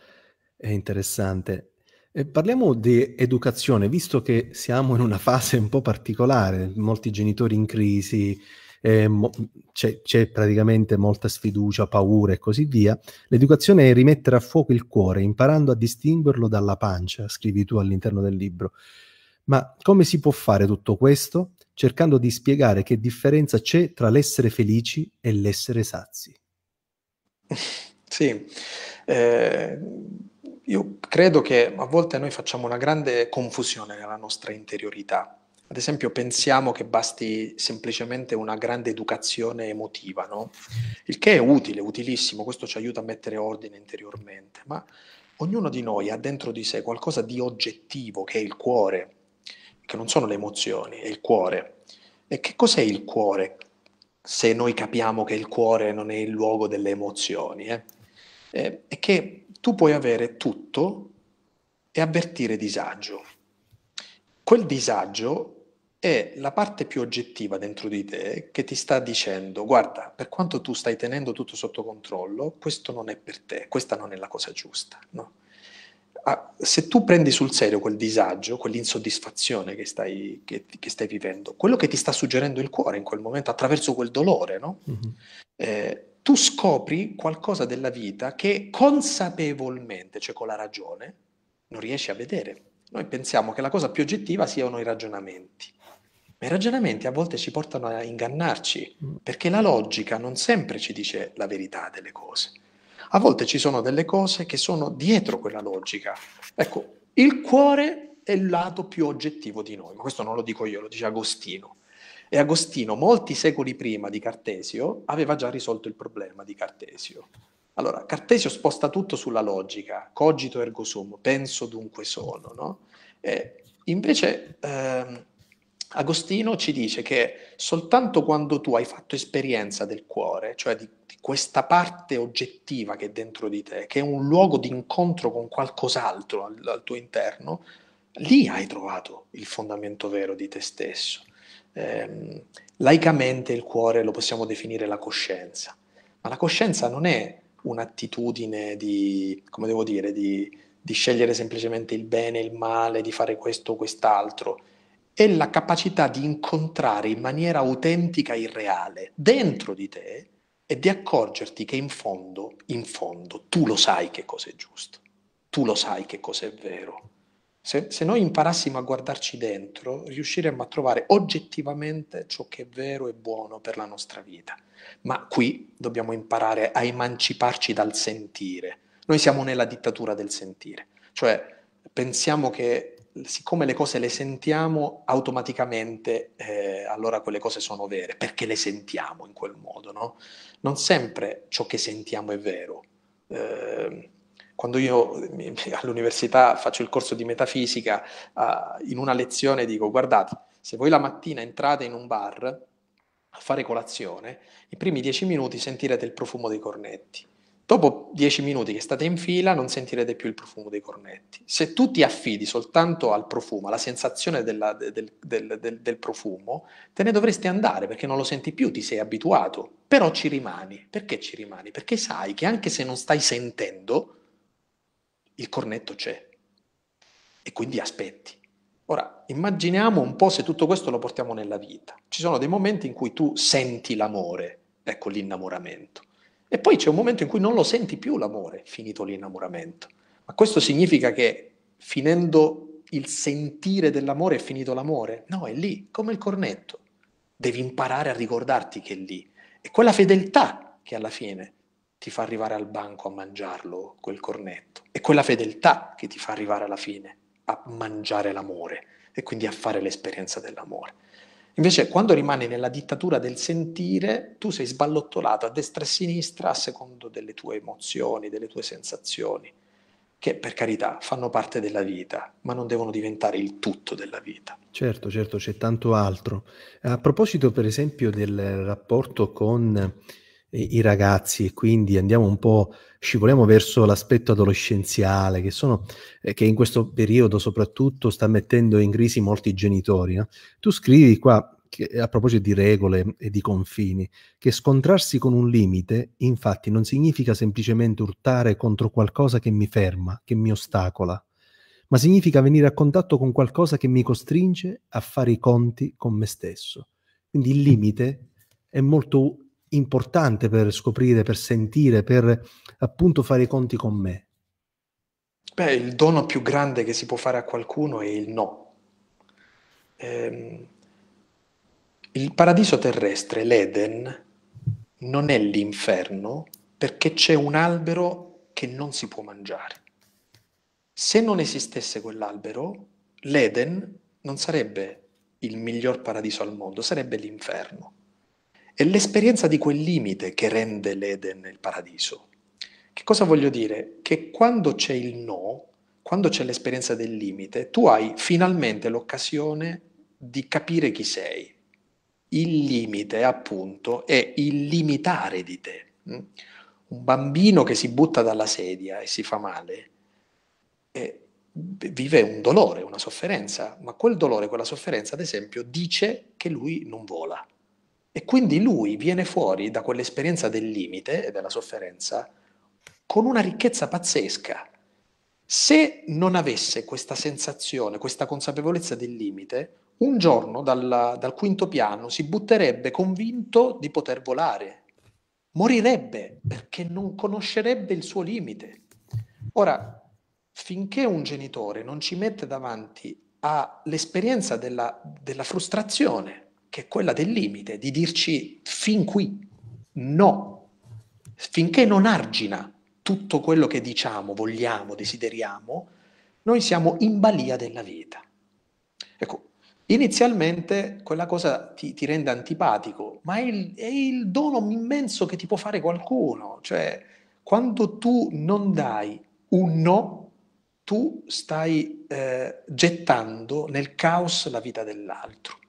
è interessante. E parliamo di educazione, visto che siamo in una fase un po' particolare, molti genitori in crisi, eh, mo- c'è, c'è, praticamente molta sfiducia, paura e così via. L'educazione è rimettere a fuoco il cuore, imparando a distinguerlo dalla pancia, scrivi tu all'interno del libro. Ma come si può fare tutto questo? Cercando di spiegare che differenza c'è tra l'essere felici e l'essere sazi. <laughs> Sì, eh, io credo che a volte noi facciamo una grande confusione nella nostra interiorità ad esempio, pensiamo che basti semplicemente una grande educazione emotiva, no? il che è utile, utilissimo, questo ci aiuta a mettere ordine interiormente, ma ognuno di noi ha dentro di sé qualcosa di oggettivo che è il cuore, che non sono le emozioni, è il cuore. E che cos'è il cuore se noi capiamo che il cuore non è il luogo delle emozioni? Eh? È che tu puoi avere tutto e avvertire disagio. Quel disagio è la parte più oggettiva dentro di te che ti sta dicendo guarda, per quanto tu stai tenendo tutto sotto controllo, questo non è per te, questa non è la cosa giusta. No? Ah, se tu prendi sul serio quel disagio, quell'insoddisfazione che stai, che, che stai, vivendo, quello che ti sta suggerendo il cuore in quel momento attraverso quel dolore, no? mm-hmm. eh, tu scopri qualcosa della vita che consapevolmente, cioè con la ragione, non riesci a vedere. Noi pensiamo che la cosa più oggettiva siano i ragionamenti. Ma i ragionamenti a volte ci portano a ingannarci, mm. perché la logica non sempre ci dice la verità delle cose. A volte ci sono delle cose che sono dietro quella logica. Ecco, il cuore è il lato più oggettivo di noi, ma questo non lo dico io, lo dice Agostino. E Agostino, molti secoli prima di Cartesio, aveva già risolto il problema di Cartesio. Allora, Cartesio sposta tutto sulla logica, cogito ergo sum, penso dunque sono, no? E invece... Ehm, Agostino ci dice che soltanto quando tu hai fatto esperienza del cuore, cioè di, di questa parte oggettiva che è dentro di te, che è un luogo di incontro con qualcos'altro al, al tuo interno, lì hai trovato il fondamento vero di te stesso. Eh, laicamente il cuore lo possiamo definire la coscienza, ma la coscienza non è un'attitudine di, come devo dire, di, di scegliere semplicemente il bene e il male, di fare questo o quest'altro è la capacità di incontrare in maniera autentica il reale dentro di te e di accorgerti che in fondo, in fondo, tu lo sai che cosa è giusto, tu lo sai che cosa è vero. Se, se noi imparassimo a guardarci dentro, riusciremmo a trovare oggettivamente ciò che è vero e buono per la nostra vita. Ma qui dobbiamo imparare a emanciparci dal sentire. Noi siamo nella dittatura del sentire, cioè pensiamo che siccome le cose le sentiamo automaticamente, eh, allora quelle cose sono vere, perché le sentiamo in quel modo, no? Non sempre ciò che sentiamo è vero. Eh, quando io all'università faccio il corso di metafisica, uh, in una lezione dico, guardate, se voi la mattina entrate in un bar a fare colazione, i primi dieci minuti sentirete il profumo dei cornetti Dopo dieci minuti che state in fila non sentirete più il profumo dei cornetti. Se tu ti affidi soltanto al profumo, alla sensazione della, del, del, del, del, profumo, te ne dovresti andare perché non lo senti più, ti sei abituato, però ci rimani. Perché ci rimani? Perché sai che anche se non stai sentendo, il cornetto c'è e quindi aspetti. Ora, immaginiamo un po' se tutto questo lo portiamo nella vita. Ci sono dei momenti in cui tu senti l'amore, ecco l'innamoramento e poi c'è un momento in cui non lo senti più l'amore, finito l'innamoramento. Ma questo significa che finendo il sentire dell'amore è finito l'amore? No, è lì, come il cornetto. Devi imparare a ricordarti che è lì. È quella fedeltà che alla fine ti fa arrivare al banco a mangiarlo quel cornetto. È quella fedeltà che ti fa arrivare alla fine a mangiare l'amore e quindi a fare l'esperienza dell'amore. Invece, quando rimani nella dittatura del sentire, tu sei sballottolato a destra e a sinistra a secondo delle tue emozioni, delle tue sensazioni, che per carità fanno parte della vita, ma non devono diventare il tutto della vita. Certo, certo, c'è tanto altro. A proposito, per esempio, del rapporto con i ragazzi e quindi andiamo un po', scivoliamo verso l'aspetto adolescenziale che, sono, eh, che in questo periodo soprattutto sta mettendo in crisi molti genitori. No? Tu scrivi qua, che, eh, a proposito di regole e di confini, che scontrarsi con un limite infatti non significa semplicemente urtare contro qualcosa che mi ferma, che mi ostacola, ma significa venire a contatto con qualcosa che mi costringe a fare i conti con me stesso. Quindi il limite è molto importante per scoprire, per sentire, per appunto fare i conti con me? Beh, il dono più grande che si può fare a qualcuno è il no. Ehm, il paradiso terrestre, l'Eden, non è l'inferno perché c'è un albero che non si può mangiare. Se non esistesse quell'albero, l'Eden non sarebbe il miglior paradiso al mondo, sarebbe l'inferno. È l'esperienza di quel limite che rende l'Eden il paradiso. Che cosa voglio dire? Che quando c'è il no, quando c'è l'esperienza del limite, tu hai finalmente l'occasione di capire chi sei. Il limite, appunto, è il limitare di te. Mm? Un bambino che si butta dalla sedia e si fa male, eh, vive un dolore, una sofferenza, ma quel dolore, quella sofferenza, ad esempio, dice che lui non vola. E quindi lui viene fuori da quell'esperienza del limite e della sofferenza con una ricchezza pazzesca. Se non avesse questa sensazione, questa consapevolezza del limite, un giorno dal, dal quinto piano si butterebbe convinto di poter volare, morirebbe perché non conoscerebbe il suo limite. Ora, finché un genitore non ci mette davanti all'esperienza della, della frustrazione, che è quella del limite, di dirci fin qui, no, finché non argina tutto quello che diciamo, vogliamo, desideriamo, noi siamo in balia della vita. Ecco, inizialmente quella cosa ti, ti rende antipatico, ma è il, è il dono immenso che ti può fare qualcuno, cioè quando tu non dai un no, tu stai eh, gettando nel caos la vita dell'altro.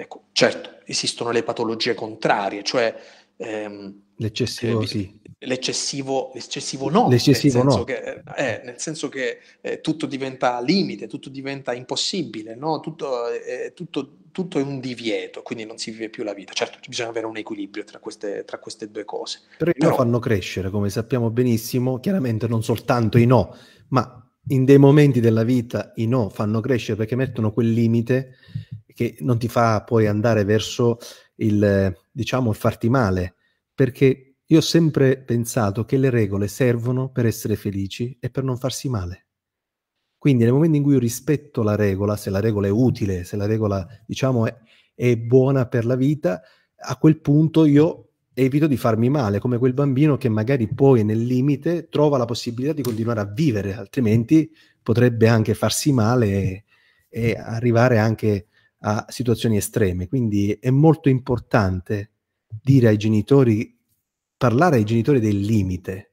Ecco, certo, esistono le patologie contrarie, cioè... Ehm, l'eccessivo eh, sì. L'eccessivo, l'eccessivo no. L'eccessivo nel senso no. Che, eh, eh, nel senso che eh, tutto diventa limite, tutto diventa impossibile, no? tutto, eh, eh, tutto, tutto, è un divieto, quindi non si vive più la vita. Certo, bisogna avere un equilibrio tra queste, tra queste due cose. Però, Però fanno crescere, come sappiamo benissimo, chiaramente non soltanto i no, ma in dei momenti della vita i no fanno crescere perché mettono quel limite che non ti fa poi andare verso il, diciamo, farti male, perché io ho sempre pensato che le regole servono per essere felici e per non farsi male. Quindi nel momento in cui io rispetto la regola, se la regola è utile, se la regola, diciamo, è, è buona per la vita, a quel punto io evito di farmi male, come quel bambino che magari poi nel limite trova la possibilità di continuare a vivere, altrimenti potrebbe anche farsi male e, e arrivare anche a a situazioni estreme. Quindi è molto importante dire ai genitori, parlare ai genitori del limite,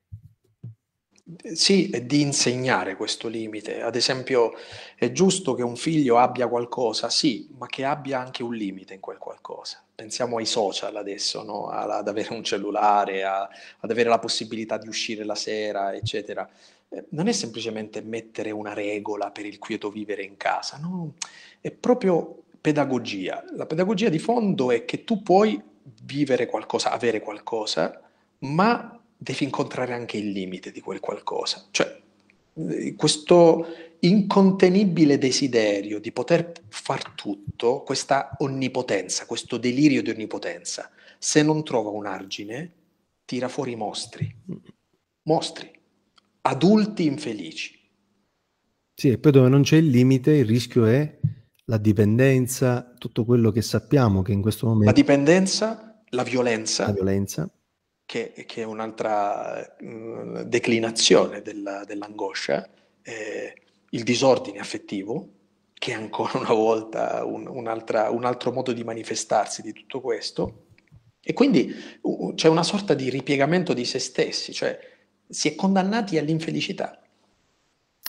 sì, e di insegnare questo limite. Ad esempio, è giusto che un figlio abbia qualcosa, sì, ma che abbia anche un limite in quel qualcosa. Pensiamo ai social adesso, no? ad avere un cellulare, a, ad avere la possibilità di uscire la sera, eccetera. Eh, non è semplicemente mettere una regola per il quieto vivere in casa, no? È proprio pedagogia. La pedagogia di fondo è che tu puoi vivere qualcosa, avere qualcosa, ma devi incontrare anche il limite di quel qualcosa. Cioè, eh, questo incontenibile desiderio di poter far tutto, questa onnipotenza, questo delirio di onnipotenza, se non trova un argine, tira fuori mostri. Mostri. Adulti infelici. Sì, e poi dove non c'è il limite, il rischio è la dipendenza, tutto quello che sappiamo che in questo momento... La dipendenza, la violenza. La violenza. Che, che è un'altra mh, mm, declinazione della, dell'angoscia, eh, il disordine affettivo, che è ancora una volta un, un, un altro modo di manifestarsi di tutto questo, e quindi uh, c'è una sorta di ripiegamento di se stessi, cioè si è condannati all'infelicità.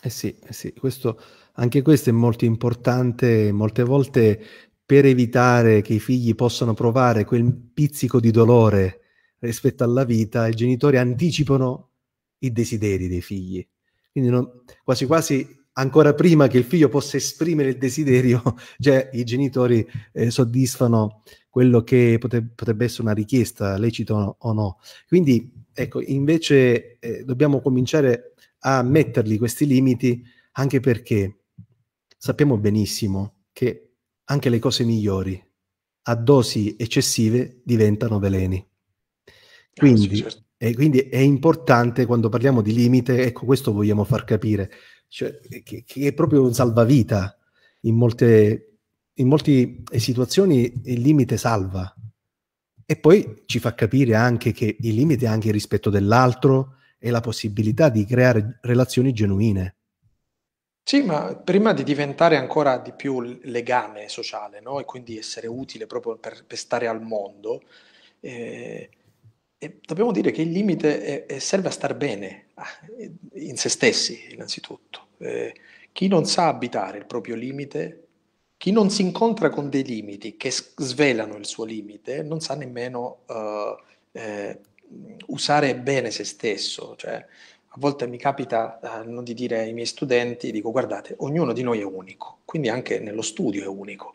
Eh sì, eh sì questo anche questo è molto importante, molte volte per evitare che i figli possano provare quel pizzico di dolore rispetto alla vita, i genitori anticipano i desideri dei figli. Quindi non, quasi quasi ancora prima che il figlio possa esprimere il desiderio, <laughs> già i genitori eh, soddisfano quello che potrebbe essere una richiesta, lecito o no. Quindi, ecco, invece eh, dobbiamo cominciare a metterli questi limiti anche perché sappiamo benissimo che anche le cose migliori a dosi eccessive diventano veleni. Eh, quindi, sì, certo. quindi è importante quando parliamo di limite, ecco questo vogliamo far capire, cioè, che, che, è proprio un salvavita. In molte, in molte eh, situazioni il limite salva e poi ci fa capire anche che il limite è anche il rispetto dell'altro e la possibilità di creare relazioni genuine sì, ma prima di diventare ancora di più legame sociale, no? e quindi essere utile proprio per, per stare al mondo, eh, eh, dobbiamo dire che il limite è, è serve a star bene ah, in se stessi, innanzitutto. Eh, chi non sa abitare il proprio limite, chi non si incontra con dei limiti che svelano il suo limite, non sa nemmeno eh, eh, usare bene se stesso. Cioè, volte mi capita eh, di dire ai miei studenti, dico guardate, ognuno di noi è unico, quindi anche nello studio è unico.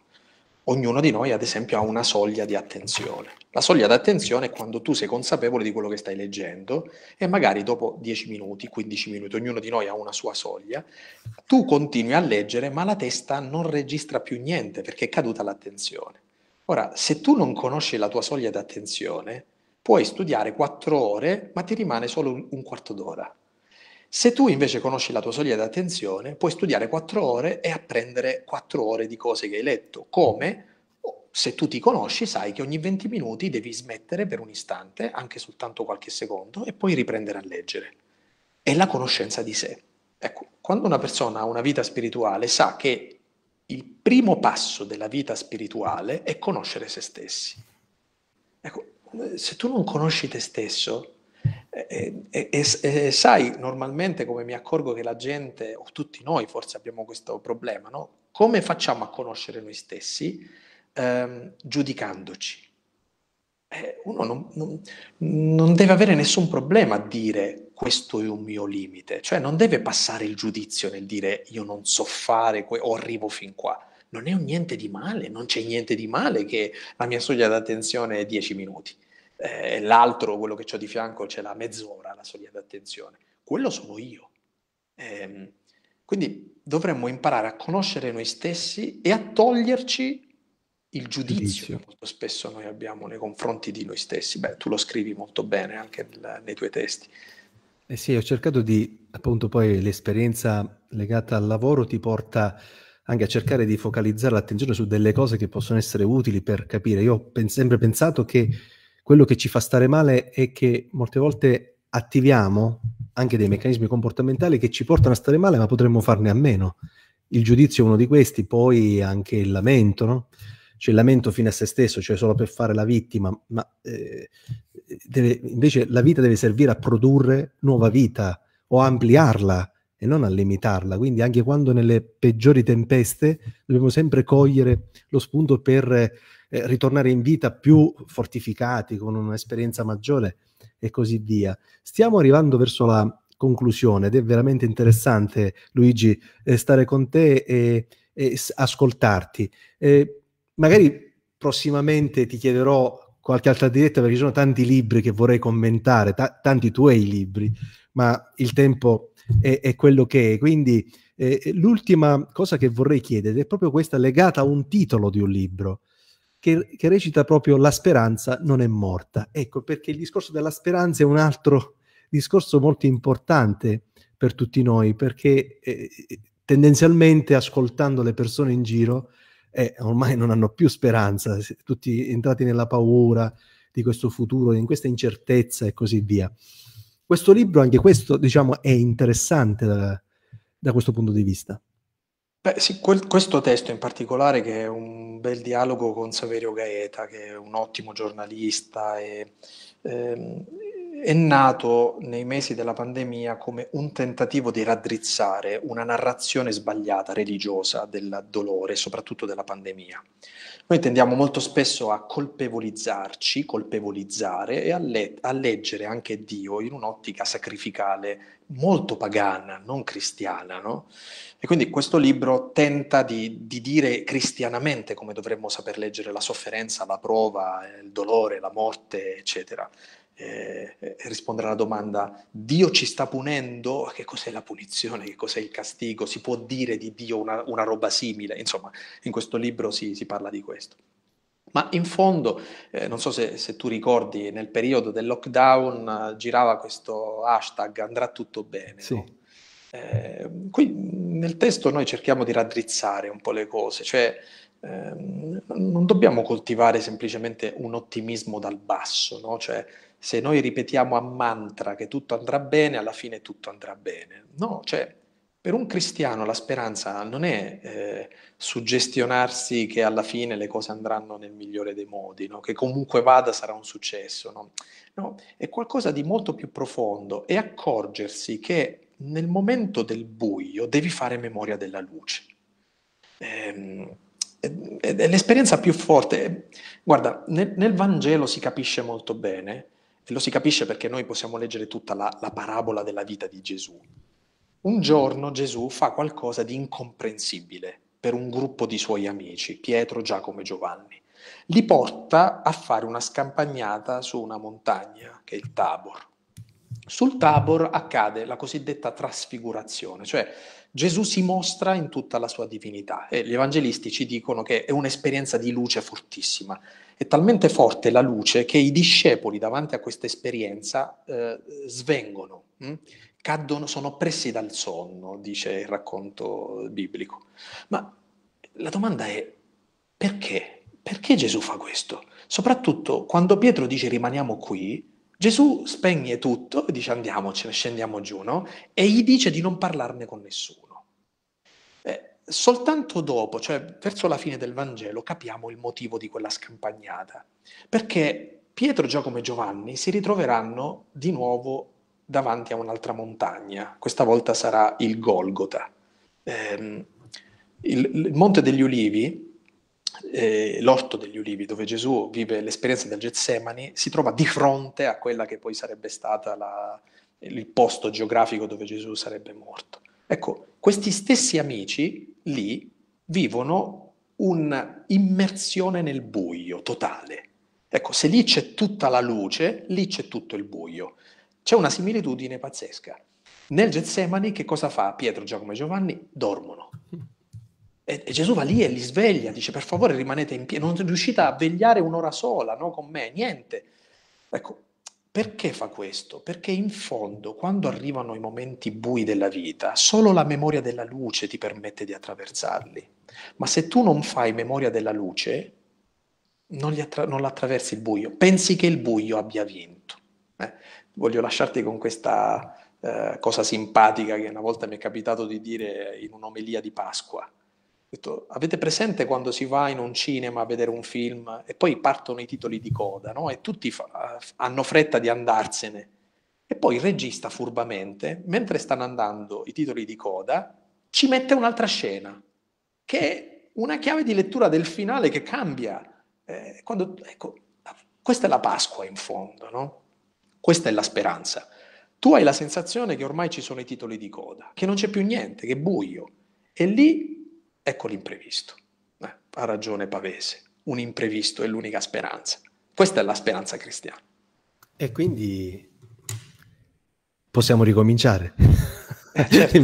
Ognuno di noi, ad esempio, ha una soglia di attenzione. La soglia di attenzione è quando tu sei consapevole di quello che stai leggendo e magari dopo 10 minuti, 15 minuti, ognuno di noi ha una sua soglia, tu continui a leggere ma la testa non registra più niente perché è caduta l'attenzione. Ora, se tu non conosci la tua soglia di attenzione, puoi studiare 4 ore ma ti rimane solo un quarto d'ora se tu invece conosci la tua soglia di attenzione, puoi studiare 4 ore e apprendere 4 ore di cose che hai letto. Come? Se tu ti conosci, sai che ogni 20 minuti devi smettere per un istante, anche soltanto qualche secondo, e poi riprendere a leggere. È la conoscenza di sé. Ecco, quando una persona ha una vita spirituale, sa che il primo passo della vita spirituale è conoscere se stessi. Ecco, se tu non conosci te stesso, e, e, e, sai, normalmente come mi accorgo che la gente, o tutti noi forse abbiamo questo problema, no? come facciamo a conoscere noi stessi ehm, giudicandoci? Eh, uno non, non, non, deve avere nessun problema a dire questo è un mio limite, cioè non deve passare il giudizio nel dire io non so fare que- o arrivo fin qua. Non è un niente di male, non c'è niente di male che la mia soglia d'attenzione è 10 minuti eh, l'altro, quello che ho di fianco, ce l'ha mezz'ora, la soglia di attenzione. Quello sono io. Eh, quindi dovremmo imparare a conoscere noi stessi e a toglierci il giudizio, giudizio. che molto spesso noi abbiamo nei confronti di noi stessi. Beh, tu lo scrivi molto bene anche nel, nei tuoi testi. Eh sì, ho cercato di, appunto, poi l'esperienza legata al lavoro ti porta anche a cercare di focalizzare l'attenzione su delle cose che possono essere utili per capire. Io ho pen- sempre pensato che quello che ci fa stare male è che molte volte attiviamo anche dei meccanismi comportamentali che ci portano a stare male, ma potremmo farne a meno. Il giudizio è uno di questi, poi anche il lamento, no? Cioè il lamento fine a se stesso, cioè solo per fare la vittima, ma eh, deve, invece la vita deve servire a produrre nuova vita o ampliarla e non a limitarla. Quindi anche quando nelle peggiori tempeste dobbiamo sempre cogliere lo spunto per eh, ritornare in vita più fortificati, con un'esperienza maggiore e così via. Stiamo arrivando verso la conclusione ed è veramente interessante, Luigi, eh, stare con te e, e ascoltarti. Eh, magari prossimamente ti chiederò qualche altra diretta perché ci sono tanti libri che vorrei commentare, ta- tanti tuoi libri, ma il tempo è, è quello che è. Quindi eh, l'ultima cosa che vorrei chiedere è proprio questa legata a un titolo di un libro che, che recita proprio La speranza non è morta. Ecco perché il discorso della speranza è un altro discorso molto importante per tutti noi, perché eh, tendenzialmente ascoltando le persone in giro eh, ormai non hanno più speranza, tutti entrati nella paura di questo futuro, in questa incertezza e così via. Questo libro, anche questo, diciamo, è interessante da, da questo punto di vista. Beh, sì, quel- questo testo in particolare che è un bel dialogo con Saverio Gaeta, che è un ottimo giornalista, e, ehm, è nato nei mesi della pandemia come un tentativo di raddrizzare una narrazione sbagliata, religiosa, del dolore, soprattutto della pandemia. Noi tendiamo molto spesso a colpevolizzarci, colpevolizzare e a, le- a leggere anche Dio in un'ottica sacrificale molto pagana, non cristiana, no? E quindi questo libro tenta di, di, dire cristianamente come dovremmo saper leggere la sofferenza, la prova, il dolore, la morte, eccetera. E, e rispondere alla domanda Dio ci sta punendo? Che cos'è la punizione? Che cos'è il castigo? Si può dire di Dio una, una roba simile? Insomma, in questo libro si, si parla di questo. Ma in fondo, eh, non so se, se, tu ricordi, nel periodo del lockdown eh, girava questo hashtag andrà tutto bene. Sì. No? Eh, qui nel testo noi cerchiamo di raddrizzare un po' le cose, cioè ehm, non dobbiamo coltivare semplicemente un ottimismo dal basso, no? cioè se noi ripetiamo a mantra che tutto andrà bene, alla fine tutto andrà bene. No, cioè per un cristiano la speranza non è eh, suggestionarsi che alla fine le cose andranno nel migliore dei modi, no? che comunque vada sarà un successo. No? no? è qualcosa di molto più profondo, è accorgersi che nel momento del buio devi fare memoria della luce. Ehm, è, è l'esperienza più forte. Guarda, nel, nel Vangelo si capisce molto bene, e lo si capisce perché noi possiamo leggere tutta la, la parabola della vita di Gesù un giorno Gesù fa qualcosa di incomprensibile per un gruppo di suoi amici, Pietro, Giacomo e Giovanni. Li porta a fare una scampagnata su una montagna, che è il Tabor. Sul Tabor accade la cosiddetta trasfigurazione, cioè Gesù si mostra in tutta la sua divinità e gli evangelisti ci dicono che è un'esperienza di luce fortissima. È talmente forte la luce che i discepoli davanti a questa esperienza eh, svengono. Hm? caddono, sono oppressi dal sonno, dice il racconto biblico. Ma la domanda è perché? Perché Gesù fa questo? Soprattutto quando Pietro dice rimaniamo qui, Gesù spegne tutto e dice andiamocene, scendiamo giù, no? E gli dice di non parlarne con nessuno. Eh, soltanto dopo, cioè verso la fine del Vangelo, capiamo il motivo di quella scampagnata. Perché Pietro, Giacomo e Giovanni si ritroveranno di nuovo davanti a un'altra montagna, questa volta sarà il Golgota. Eh, il, il, Monte degli Ulivi, eh, l'orto degli Ulivi, dove Gesù vive l'esperienza del Getsemani, si trova di fronte a quella che poi sarebbe stata la, il posto geografico dove Gesù sarebbe morto. Ecco, questi stessi amici lì vivono un'immersione nel buio totale. Ecco, se lì c'è tutta la luce, lì c'è tutto il buio. C'è una similitudine pazzesca. Nel Getsemani che cosa fa Pietro, Giacomo e Giovanni? Dormono. E, Gesù va lì e li sveglia, dice per favore rimanete in piedi, non riuscite a vegliare un'ora sola no, con me, niente. Ecco, perché fa questo? Perché in fondo, quando arrivano i momenti bui della vita, solo la memoria della luce ti permette di attraversarli. Ma se tu non fai memoria della luce, non, attra- non attraversi il buio, pensi che il buio abbia vinto. Eh, voglio lasciarti con questa eh, cosa simpatica che una volta mi è capitato di dire in un'omelia di Pasqua. Detto, avete presente quando si va in un cinema a vedere un film e poi partono i titoli di coda no? e tutti fa- hanno fretta di andarsene? E poi il regista furbamente, mentre stanno andando i titoli di coda, ci mette un'altra scena, che è una chiave di lettura del finale che cambia. Eh, quando, ecco, questa è la Pasqua in fondo, no? Questa è la speranza. Tu hai la sensazione che ormai ci sono i titoli di coda, che non c'è più niente, che è buio. E lì ecco l'imprevisto. Eh, ha ragione Pavese, un imprevisto è l'unica speranza. Questa è la speranza cristiana. E quindi possiamo ricominciare. Eh, certo. <laughs>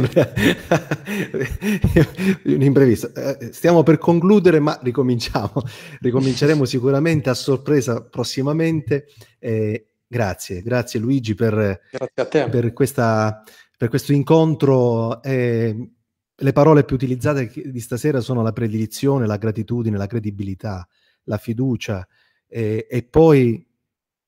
un imprevisto. Eh, stiamo per concludere, ma ricominciamo. Ricominceremo sicuramente a sorpresa prossimamente. Eh, Grazie, grazie Luigi per, grazie per, questa, per questo incontro. Eh, le parole più utilizzate di stasera sono la predilizione, la gratitudine, la credibilità, la fiducia eh, e poi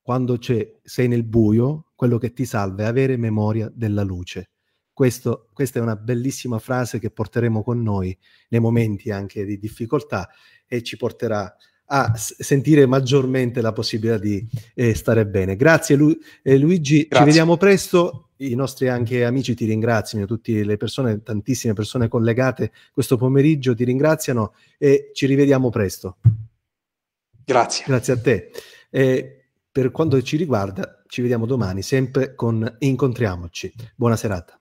quando sei nel buio, quello che ti salva è avere memoria della luce. Questo, questa è una bellissima frase che porteremo con noi nei momenti anche di difficoltà e ci porterà a a sentire maggiormente la possibilità di eh, stare bene. Grazie Lu eh, Luigi, Grazie. ci vediamo presto. I nostri anche amici ti ringraziano, tutte le persone, tantissime persone collegate questo pomeriggio ti ringraziano e ci rivediamo presto. Grazie. Grazie a te. Eh, per quanto ci riguarda, ci vediamo domani sempre con Incontriamoci. Buona serata.